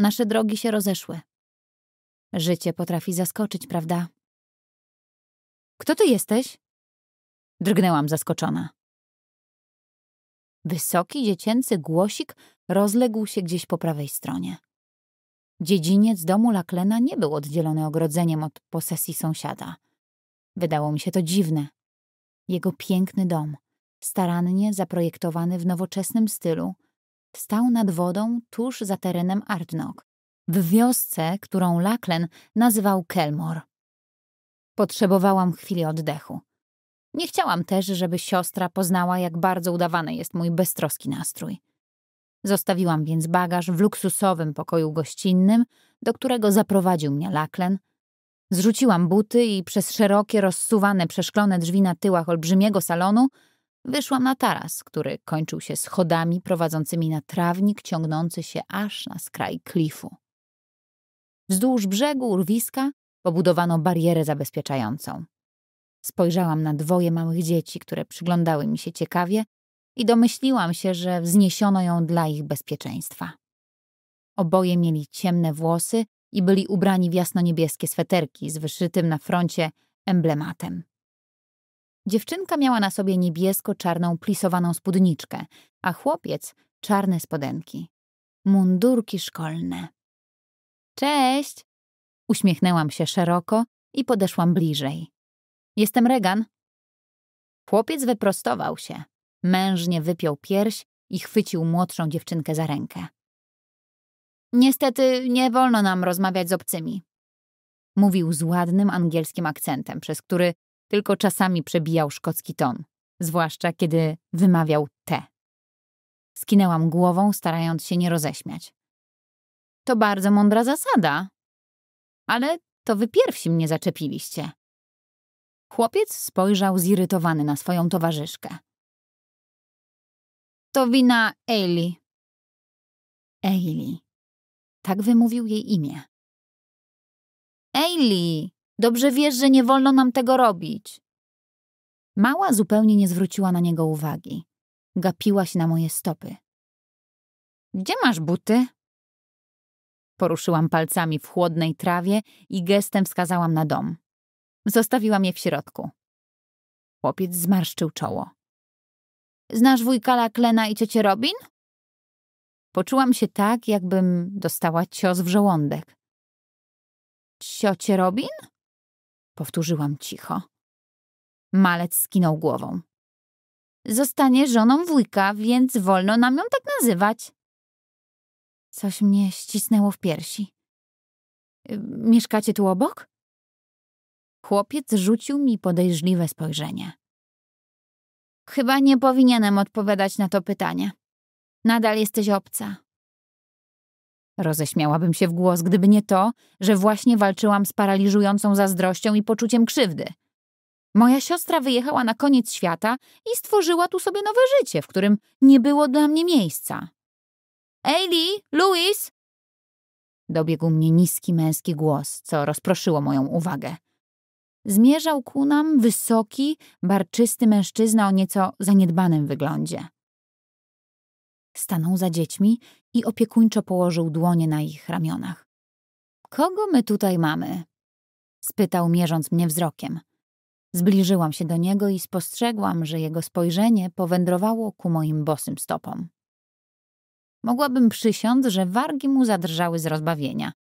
Nasze drogi się rozeszły. Życie potrafi
zaskoczyć, prawda? Kto ty jesteś? Drgnęłam
zaskoczona. Wysoki dziecięcy głosik rozległ się gdzieś po prawej stronie. Dziedziniec domu Laklena nie był oddzielony ogrodzeniem od posesji sąsiada. Wydało mi się to dziwne. Jego piękny dom, starannie zaprojektowany w nowoczesnym stylu, stał nad wodą tuż za terenem Ardnok, w wiosce, którą Laklen nazywał Kelmor. Potrzebowałam chwili oddechu. Nie chciałam też, żeby siostra poznała, jak bardzo udawany jest mój beztroski nastrój. Zostawiłam więc bagaż w luksusowym pokoju gościnnym, do którego zaprowadził mnie Laklen. Zrzuciłam buty i przez szerokie, rozsuwane, przeszklone drzwi na tyłach olbrzymiego salonu wyszłam na taras, który kończył się schodami prowadzącymi na trawnik ciągnący się aż na skraj klifu. Wzdłuż brzegu urwiska pobudowano barierę zabezpieczającą. Spojrzałam na dwoje małych dzieci, które przyglądały mi się ciekawie i domyśliłam się, że wzniesiono ją dla ich bezpieczeństwa. Oboje mieli ciemne włosy i byli ubrani w jasno-niebieskie sweterki z wyszytym na froncie emblematem. Dziewczynka miała na sobie niebiesko-czarną plisowaną spódniczkę, a chłopiec czarne spodenki. Mundurki szkolne. Cześć! Uśmiechnęłam się szeroko i podeszłam bliżej. Jestem Regan. Chłopiec wyprostował się. Mężnie wypiął pierś i chwycił młodszą dziewczynkę za rękę. Niestety nie wolno nam rozmawiać z obcymi. Mówił z ładnym angielskim akcentem, przez który tylko czasami przebijał szkocki ton, zwłaszcza kiedy wymawiał te. Skinęłam głową, starając się nie roześmiać. To bardzo mądra zasada. Ale to wy pierwsi mnie zaczepiliście. Chłopiec spojrzał zirytowany na swoją towarzyszkę.
To wina Eli. Eli. Tak wymówił jej imię. Eli,
dobrze wiesz, że nie wolno nam tego robić. Mała zupełnie nie zwróciła na niego uwagi. Gapiła się na moje stopy. Gdzie masz buty? Poruszyłam palcami w chłodnej trawie i gestem wskazałam na dom. Zostawiłam je w środku. Chłopiec zmarszczył czoło. Znasz wujka Laklena i ciocię Robin? Poczułam się tak, jakbym dostała cios w żołądek. Ciocie Robin? Powtórzyłam cicho. Malec skinął głową. Zostanie żoną wujka, więc wolno nam ją tak nazywać. Coś mnie ścisnęło w piersi. Y, mieszkacie tu obok? Chłopiec rzucił mi podejrzliwe spojrzenie. Chyba nie powinienem odpowiadać na to pytanie. Nadal jesteś obca. Roześmiałabym się w głos, gdyby nie to, że właśnie walczyłam z paraliżującą zazdrością i poczuciem krzywdy. Moja siostra wyjechała na koniec świata i stworzyła tu sobie nowe życie, w którym nie było dla mnie miejsca. Ailey, Louis! Dobiegł mnie niski męski głos, co rozproszyło moją uwagę. Zmierzał ku nam wysoki, barczysty mężczyzna o nieco zaniedbanym wyglądzie. Stanął za dziećmi i opiekuńczo położył dłonie na ich ramionach. Kogo my tutaj mamy? spytał, mierząc mnie wzrokiem. Zbliżyłam się do niego i spostrzegłam, że jego spojrzenie powędrowało ku moim bosym stopom. Mogłabym przysiąc, że wargi mu zadrżały z rozbawienia.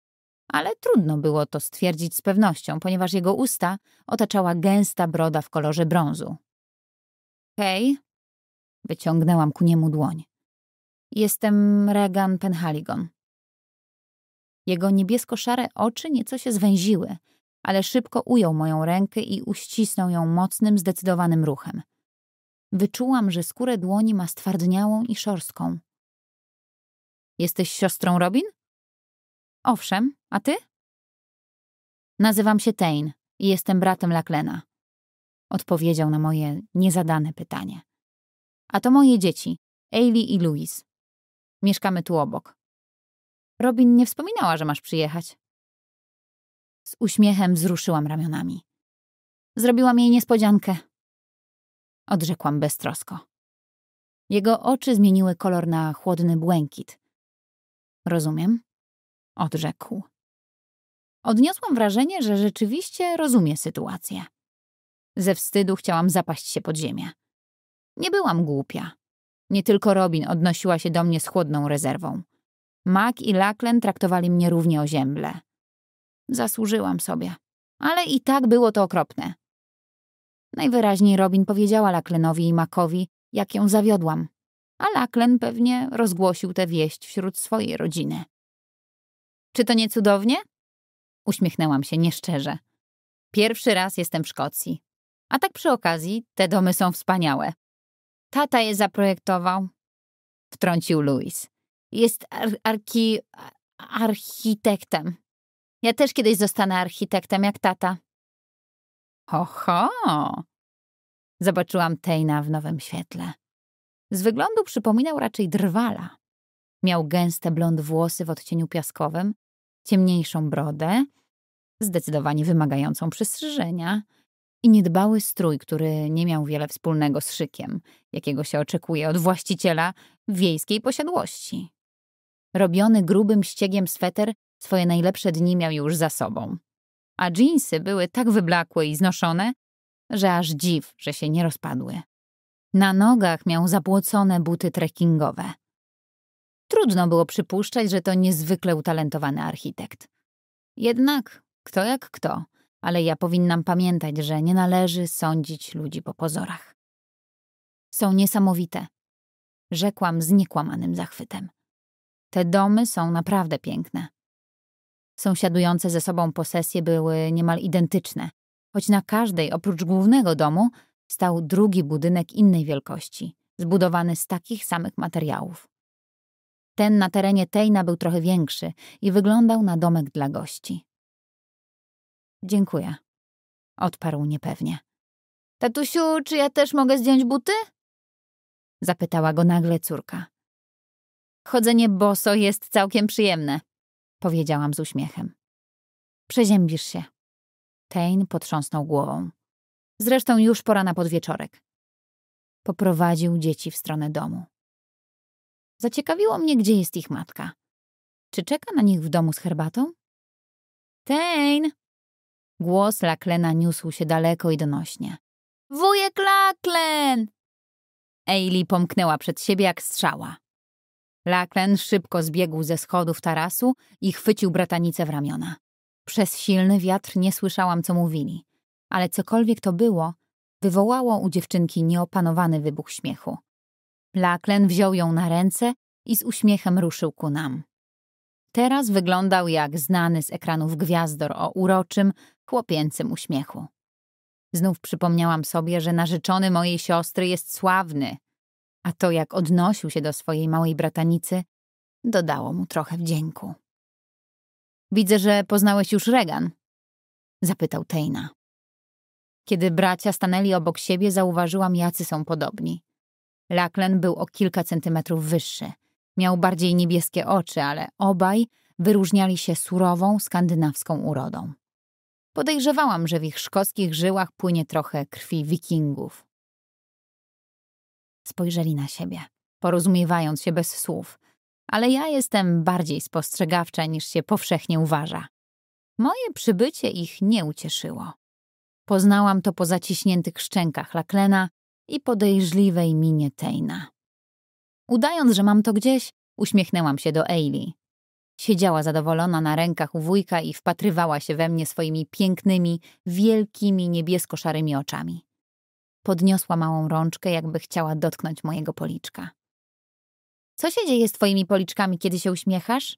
Ale trudno było to stwierdzić z pewnością, ponieważ jego usta otaczała gęsta broda w kolorze brązu. Hej, wyciągnęłam ku niemu dłoń. Jestem Regan Penhaligon. Jego niebiesko-szare oczy nieco się zwęziły, ale szybko ujął moją rękę i uścisnął ją mocnym, zdecydowanym ruchem. Wyczułam, że skórę dłoni ma stwardniałą i szorstką. Jesteś siostrą Robin? Owszem, a ty? Nazywam się Tain i jestem bratem Laklena. Odpowiedział na moje niezadane pytanie. A to moje dzieci, Ailey i Louis. Mieszkamy tu obok.
Robin nie wspominała, że masz przyjechać. Z uśmiechem
wzruszyłam ramionami. Zrobiłam jej niespodziankę. Odrzekłam beztrosko. Jego oczy zmieniły kolor na chłodny błękit, Rozumiem, odrzekł. Odniosłam wrażenie, że rzeczywiście rozumie sytuację. Ze wstydu chciałam zapaść się pod ziemię. Nie byłam głupia. Nie tylko Robin odnosiła się do mnie z chłodną rezerwą. Mac i Laklen traktowali mnie równie ozięble. Zasłużyłam sobie, ale i tak było to okropne. Najwyraźniej Robin powiedziała Laklenowi i Macowi, jak ją zawiodłam, a Laklen pewnie rozgłosił tę wieść wśród swojej rodziny. Czy to nie cudownie? Uśmiechnęłam się nieszczerze. Pierwszy raz jestem w Szkocji. A tak przy okazji, te domy są wspaniałe. Tata je zaprojektował, wtrącił Louis. Jest ar arki architektem. Ja też kiedyś zostanę architektem jak tata. Oho! Zobaczyłam Tejna w nowym świetle. Z wyglądu przypominał raczej drwala. Miał gęste blond włosy w odcieniu piaskowym, ciemniejszą brodę, zdecydowanie wymagającą przystrzyżenia i niedbały strój, który nie miał wiele wspólnego z szykiem, jakiego się oczekuje od właściciela wiejskiej posiadłości. Robiony grubym ściegiem sweter swoje najlepsze dni miał już za sobą, a dżinsy były tak wyblakłe i znoszone, że aż dziw, że się nie rozpadły. Na nogach miał zapłocone buty trekkingowe. Trudno było przypuszczać, że to niezwykle utalentowany architekt. Jednak kto jak kto, ale ja powinnam pamiętać, że nie należy sądzić ludzi po pozorach. Są niesamowite, rzekłam z niekłamanym zachwytem. Te domy są naprawdę piękne. Sąsiadujące ze sobą posesje były niemal identyczne, choć na każdej oprócz głównego domu stał drugi budynek innej wielkości, zbudowany z takich samych materiałów. Ten na terenie Tejna był trochę większy i wyglądał na domek dla gości. Dziękuję, odparł niepewnie. Tatusiu, czy ja też mogę zdjąć buty? Zapytała go nagle córka. Chodzenie boso jest całkiem przyjemne, powiedziałam z uśmiechem. Przeziębisz się. Tejn potrząsnął głową. Zresztą już pora na podwieczorek. Poprowadził dzieci w stronę domu. Zaciekawiło mnie, gdzie jest ich matka. Czy czeka na nich w domu z herbatą? Tejn! Głos Laklena niósł się daleko i donośnie. Wujek Laklen! Eili pomknęła przed siebie jak strzała. Laklen szybko zbiegł ze schodów tarasu i chwycił bratanicę w ramiona. Przez silny wiatr nie słyszałam, co mówili ale cokolwiek to było, wywołało u dziewczynki nieopanowany wybuch śmiechu. Laklen wziął ją na ręce i z uśmiechem ruszył ku nam. Teraz wyglądał jak znany z ekranów gwiazdor o uroczym, chłopięcym uśmiechu. Znów przypomniałam sobie, że narzeczony mojej siostry jest sławny, a to jak odnosił się do swojej małej bratanicy, dodało mu trochę wdzięku. Widzę, że poznałeś już Regan, zapytał Tejna. Kiedy bracia stanęli obok siebie, zauważyłam, jacy są podobni. Laklen był o kilka centymetrów wyższy. Miał bardziej niebieskie oczy, ale obaj wyróżniali się surową, skandynawską urodą. Podejrzewałam, że w ich szkockich żyłach płynie trochę krwi wikingów. Spojrzeli na siebie, porozumiewając się bez słów, ale ja jestem bardziej spostrzegawcza niż się powszechnie uważa. Moje przybycie ich nie ucieszyło. Poznałam to po zaciśniętych szczękach Laklena i podejrzliwej minie Tejna. Udając, że mam to gdzieś, uśmiechnęłam się do Eili. Siedziała zadowolona na rękach u wujka i wpatrywała się we mnie swoimi pięknymi, wielkimi, niebiesko-szarymi oczami. Podniosła małą rączkę, jakby chciała dotknąć mojego policzka. Co się dzieje z twoimi policzkami, kiedy się uśmiechasz?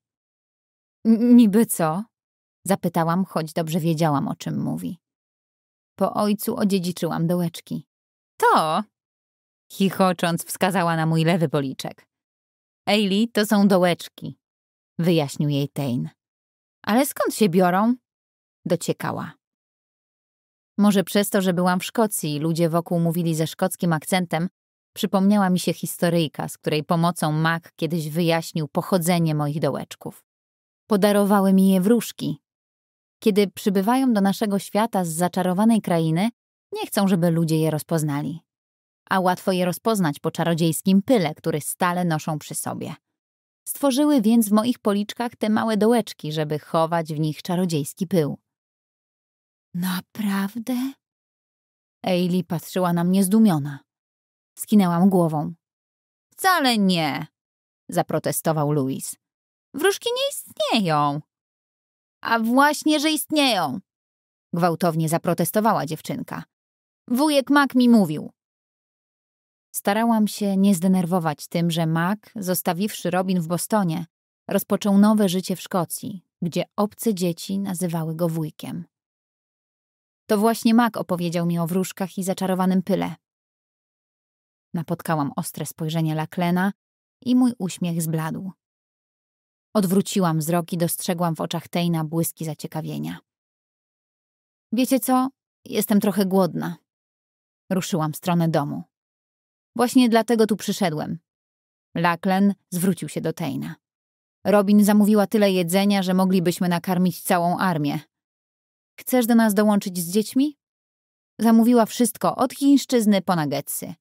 N niby co? Zapytałam, choć dobrze wiedziałam, o czym mówi po ojcu odziedziczyłam dołeczki. To! Chichocząc wskazała na mój lewy policzek. Ejli, to są dołeczki, wyjaśnił jej Tain. Ale skąd się biorą? Dociekała. Może przez to, że byłam w Szkocji i ludzie wokół mówili ze szkockim akcentem, przypomniała mi się historyjka, z której pomocą Mac kiedyś wyjaśnił pochodzenie moich dołeczków. Podarowały mi je wróżki, kiedy przybywają do naszego świata z zaczarowanej krainy, nie chcą, żeby ludzie je rozpoznali. A łatwo je rozpoznać po czarodziejskim pyle, który stale noszą przy sobie. Stworzyły więc w moich policzkach te małe dołeczki, żeby chować w nich czarodziejski pył. Naprawdę? Eili patrzyła na mnie zdumiona. Skinęłam głową. Wcale nie, zaprotestował Louis. Wróżki nie istnieją. A właśnie, że istnieją! Gwałtownie zaprotestowała dziewczynka. Wujek Mak mi mówił. Starałam się nie zdenerwować tym, że Mac, zostawiwszy Robin w Bostonie, rozpoczął nowe życie w Szkocji, gdzie obce dzieci nazywały go wujkiem. To właśnie Mac opowiedział mi o wróżkach i zaczarowanym pyle. Napotkałam ostre spojrzenie Laklena i mój uśmiech zbladł. Odwróciłam wzrok i dostrzegłam w oczach Tejna błyski zaciekawienia. Wiecie co? Jestem trochę głodna. Ruszyłam w stronę domu. Właśnie dlatego tu przyszedłem. Laklen zwrócił się do Tejna. Robin zamówiła tyle jedzenia, że moglibyśmy nakarmić całą armię. Chcesz do nas dołączyć z dziećmi? Zamówiła wszystko od chińszczyzny po nagetsy.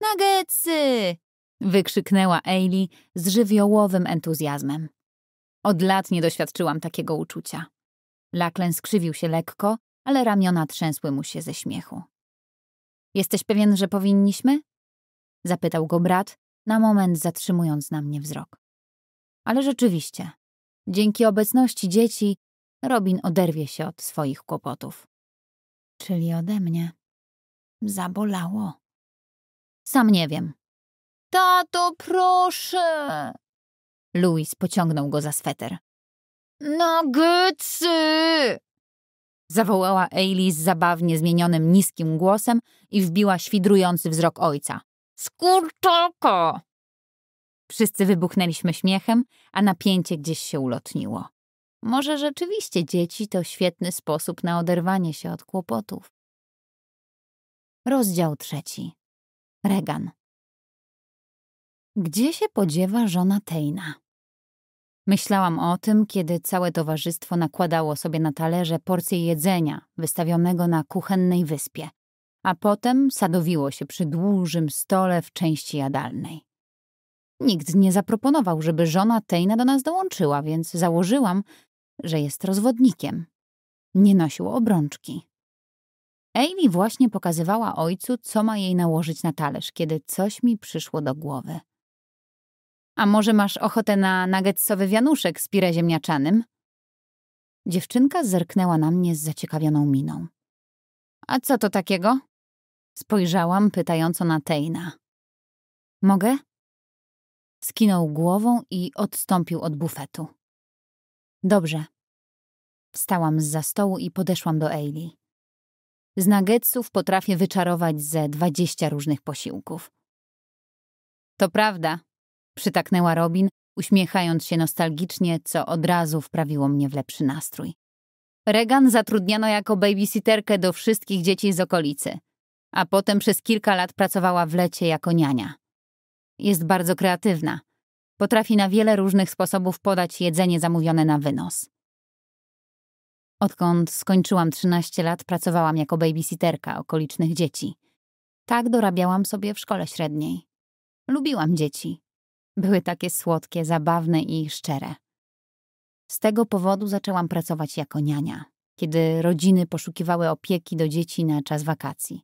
Nagetsy! wykrzyknęła Eili z żywiołowym entuzjazmem. Od lat nie doświadczyłam takiego uczucia. Laklen skrzywił się lekko, ale ramiona trzęsły mu się ze śmiechu. Jesteś pewien, że powinniśmy? Zapytał go brat, na moment zatrzymując na mnie wzrok. Ale rzeczywiście, dzięki obecności dzieci, Robin oderwie się od swoich kłopotów.
Czyli ode mnie. Zabolało. Sam
nie wiem. Tato, proszę! Louis pociągnął go za sweter. No gycy! Zawołała Ailey z zabawnie zmienionym niskim głosem i wbiła świdrujący wzrok ojca. Skurczoko! Wszyscy wybuchnęliśmy śmiechem, a napięcie gdzieś się ulotniło. Może rzeczywiście dzieci to świetny sposób na oderwanie się od kłopotów. Rozdział trzeci. Regan. Gdzie się podziewa żona Tejna? Myślałam o tym, kiedy całe towarzystwo nakładało sobie na talerze porcję jedzenia wystawionego na kuchennej wyspie, a potem sadowiło się przy dłużym stole w części jadalnej. Nikt nie zaproponował, żeby żona Tejna do nas dołączyła, więc założyłam, że jest rozwodnikiem. Nie nosił obrączki. Amy właśnie pokazywała ojcu, co ma jej nałożyć na talerz, kiedy coś mi przyszło do głowy. A może masz ochotę na nuggetsowy wianuszek z pire ziemniaczanym? Dziewczynka zerknęła na mnie z zaciekawioną miną. A co to takiego? Spojrzałam pytająco na Tejna. Mogę? Skinął głową i odstąpił od bufetu. Dobrze. Wstałam z za stołu i podeszłam do Eili. Z nuggetsów potrafię wyczarować ze dwadzieścia różnych posiłków. To prawda, Przytaknęła Robin, uśmiechając się nostalgicznie, co od razu wprawiło mnie w lepszy nastrój. Regan zatrudniano jako babysitterkę do wszystkich dzieci z okolicy, a potem przez kilka lat pracowała w lecie jako niania. Jest bardzo kreatywna. Potrafi na wiele różnych sposobów podać jedzenie zamówione na wynos. Odkąd skończyłam 13 lat, pracowałam jako babysitterka okolicznych dzieci. Tak dorabiałam sobie w szkole średniej. Lubiłam dzieci. Były takie słodkie, zabawne i szczere. Z tego powodu zaczęłam pracować jako niania, kiedy rodziny poszukiwały opieki do dzieci na czas wakacji.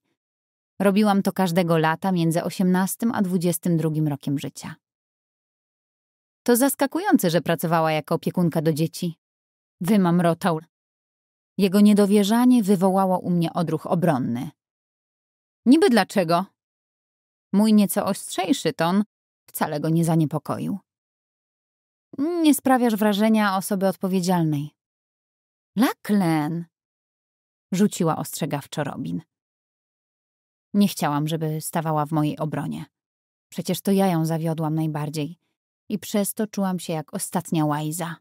Robiłam to każdego lata między 18 a 22 rokiem życia. To zaskakujące, że pracowała jako opiekunka do dzieci. Rotul. Jego niedowierzanie wywołało u mnie odruch obronny. Niby dlaczego? Mój nieco ostrzejszy ton wcale go nie zaniepokoił. Nie sprawiasz wrażenia osoby odpowiedzialnej. Laklen! rzuciła ostrzegawczo Robin. Nie chciałam, żeby stawała w mojej obronie. Przecież to ja ją zawiodłam najbardziej i przez to czułam się jak ostatnia łajza.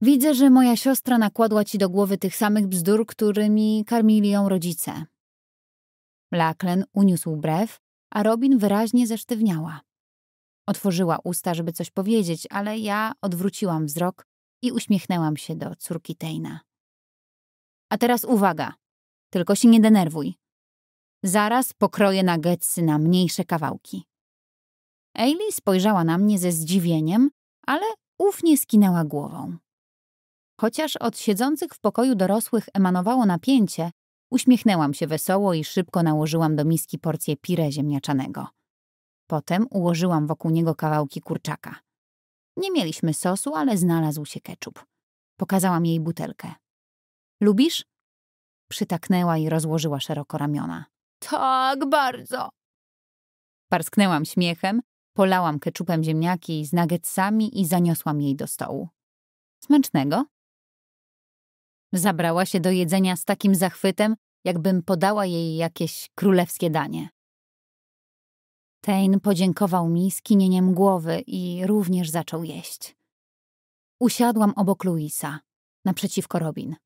Widzę, że moja siostra nakładła ci do głowy tych samych bzdur, którymi karmili ją rodzice. Laklen uniósł brew a Robin wyraźnie zesztywniała. Otworzyła usta, żeby coś powiedzieć, ale ja odwróciłam wzrok i uśmiechnęłam się do córki Tejna. A teraz uwaga! Tylko się nie denerwuj. Zaraz pokroję nuggetsy na mniejsze kawałki. Ailey spojrzała na mnie ze zdziwieniem, ale ufnie skinęła głową. Chociaż od siedzących w pokoju dorosłych emanowało napięcie, Uśmiechnęłam się wesoło i szybko nałożyłam do miski porcję pire ziemniaczanego. Potem ułożyłam wokół niego kawałki kurczaka. Nie mieliśmy sosu, ale znalazł się keczup. Pokazałam jej butelkę. Lubisz? Przytaknęła i rozłożyła szeroko ramiona.
Tak, bardzo.
Parsknęłam śmiechem, polałam keczupem ziemniaki z nuggetsami i zaniosłam jej do stołu. Smacznego? Zabrała się do jedzenia z takim zachwytem, jakbym podała jej jakieś królewskie danie. Tain podziękował mi skinieniem głowy i również zaczął jeść. Usiadłam obok Luisa, naprzeciwko Robin.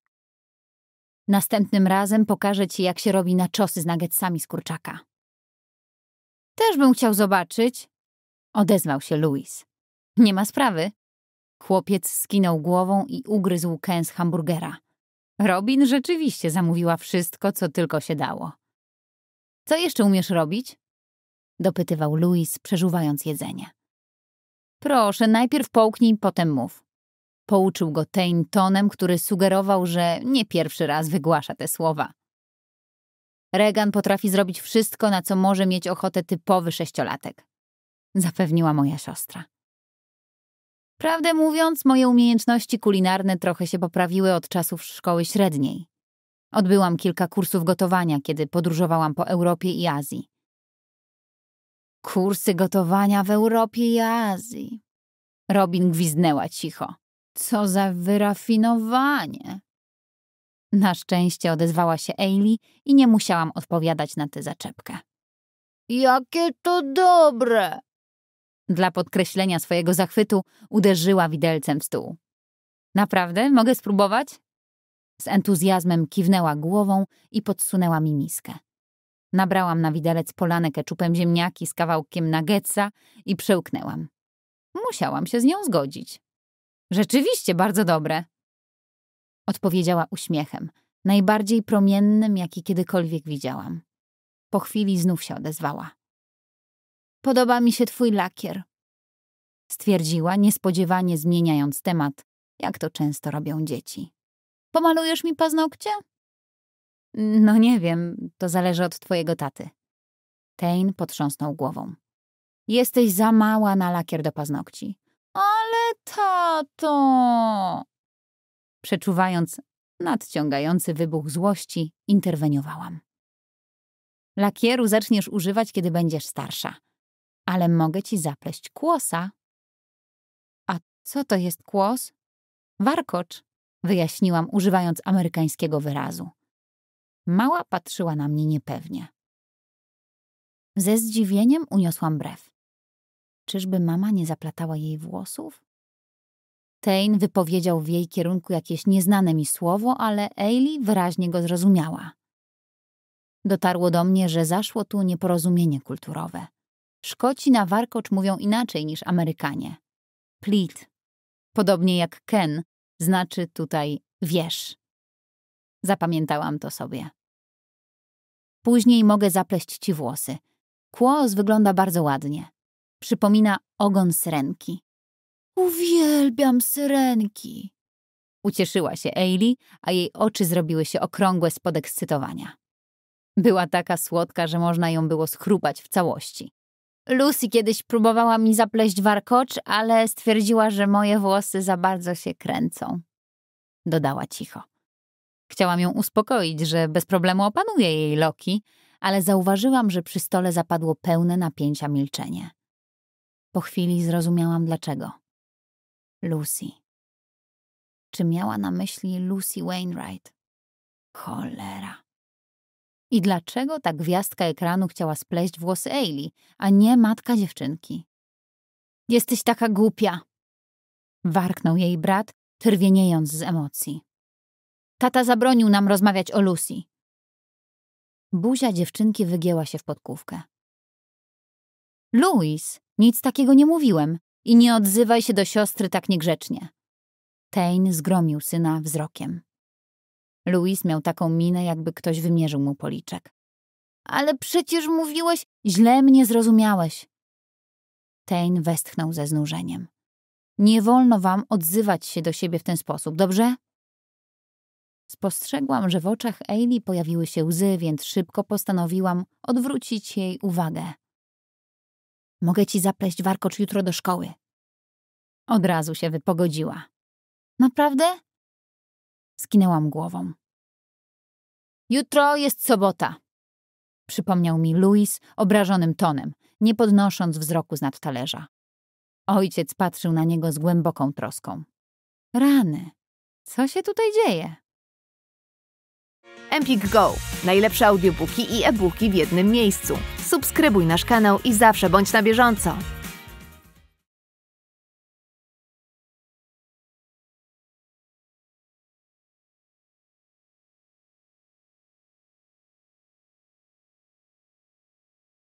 Następnym razem pokażę ci, jak się robi na czosy z nuggetsami z kurczaka. Też bym chciał zobaczyć, odezwał się Louis. Nie ma sprawy. Chłopiec skinął głową i ugryzł kęs hamburgera. Robin rzeczywiście zamówiła wszystko, co tylko się dało. Co jeszcze umiesz robić? dopytywał Louis, przeżuwając jedzenie. Proszę, najpierw połknij, potem mów. Pouczył go Tain tonem, który sugerował, że nie pierwszy raz wygłasza te słowa. Regan potrafi zrobić wszystko, na co może mieć ochotę typowy sześciolatek. Zapewniła moja siostra. Prawdę mówiąc, moje umiejętności kulinarne trochę się poprawiły od czasów szkoły średniej. Odbyłam kilka kursów gotowania, kiedy podróżowałam po Europie i Azji. Kursy gotowania w Europie i Azji. Robin gwizdnęła cicho. Co za wyrafinowanie. Na szczęście odezwała się Ailey i nie musiałam odpowiadać na tę zaczepkę. Jakie
to dobre!
Dla podkreślenia swojego zachwytu uderzyła widelcem w stół. Naprawdę? Mogę spróbować? Z entuzjazmem kiwnęła głową i podsunęła mi miskę. Nabrałam na widelec polanę keczupem ziemniaki z kawałkiem nagetsa i przełknęłam. Musiałam się z nią zgodzić. Rzeczywiście bardzo dobre. Odpowiedziała uśmiechem, najbardziej promiennym, jaki kiedykolwiek widziałam. Po chwili znów się odezwała. Podoba mi się twój lakier. Stwierdziła, niespodziewanie zmieniając temat, jak to często robią dzieci. Pomalujesz mi paznokcie? No nie wiem, to zależy od twojego taty. Tain potrząsnął głową. Jesteś za mała na lakier do paznokci. Ale tato! Przeczuwając nadciągający wybuch złości, interweniowałam. Lakieru zaczniesz używać, kiedy będziesz starsza ale mogę ci zapleść kłosa. A co to jest kłos? Warkocz, wyjaśniłam, używając amerykańskiego wyrazu. Mała patrzyła na mnie niepewnie. Ze zdziwieniem uniosłam brew. Czyżby mama nie zaplatała jej włosów? Tejn wypowiedział w jej kierunku jakieś nieznane mi słowo, ale Ailey wyraźnie go zrozumiała. Dotarło do mnie, że zaszło tu nieporozumienie kulturowe. Szkoci na warkocz mówią inaczej niż Amerykanie. Plit, podobnie jak ken, znaczy tutaj wiesz. Zapamiętałam to sobie. Później mogę zapleść ci włosy. Kłos wygląda bardzo ładnie. Przypomina ogon syrenki. Uwielbiam syrenki. Ucieszyła się Eili, a jej oczy zrobiły się okrągłe z podekscytowania. Była taka słodka, że można ją było schrupać w całości. Lucy kiedyś próbowała mi zapleść warkocz, ale stwierdziła, że moje włosy za bardzo się kręcą. Dodała cicho. Chciałam ją uspokoić, że bez problemu opanuje jej Loki, ale zauważyłam, że przy stole zapadło pełne napięcia milczenie. Po chwili zrozumiałam dlaczego. Lucy. Czy miała na myśli Lucy Wainwright? Cholera. I dlaczego ta gwiazdka ekranu chciała spleść włosy Ailey, a nie matka dziewczynki? Jesteś taka głupia! Warknął jej brat, czerwieniejąc z emocji. Tata zabronił nam rozmawiać o Lucy. Buzia dziewczynki wygięła się w podkówkę. Louis, nic takiego nie mówiłem i nie odzywaj się do siostry tak niegrzecznie. Tejn zgromił syna wzrokiem. Louis miał taką minę, jakby ktoś wymierzył mu policzek. Ale przecież mówiłeś, źle mnie zrozumiałeś. Tain westchnął ze znużeniem. Nie wolno wam odzywać się do siebie w ten sposób, dobrze? Spostrzegłam, że w oczach Ailey pojawiły się łzy, więc szybko postanowiłam odwrócić jej uwagę. Mogę ci zapleść warkocz jutro do szkoły. Od razu
się wypogodziła. Naprawdę? Skinęłam głową.
Jutro jest sobota, przypomniał mi Louis obrażonym tonem, nie podnosząc wzroku z nad talerza. Ojciec patrzył na niego z głęboką troską. Rany, co się tutaj dzieje? Empik Go. Najlepsze audiobooki i e-booki w jednym miejscu. Subskrybuj nasz kanał i zawsze bądź na bieżąco.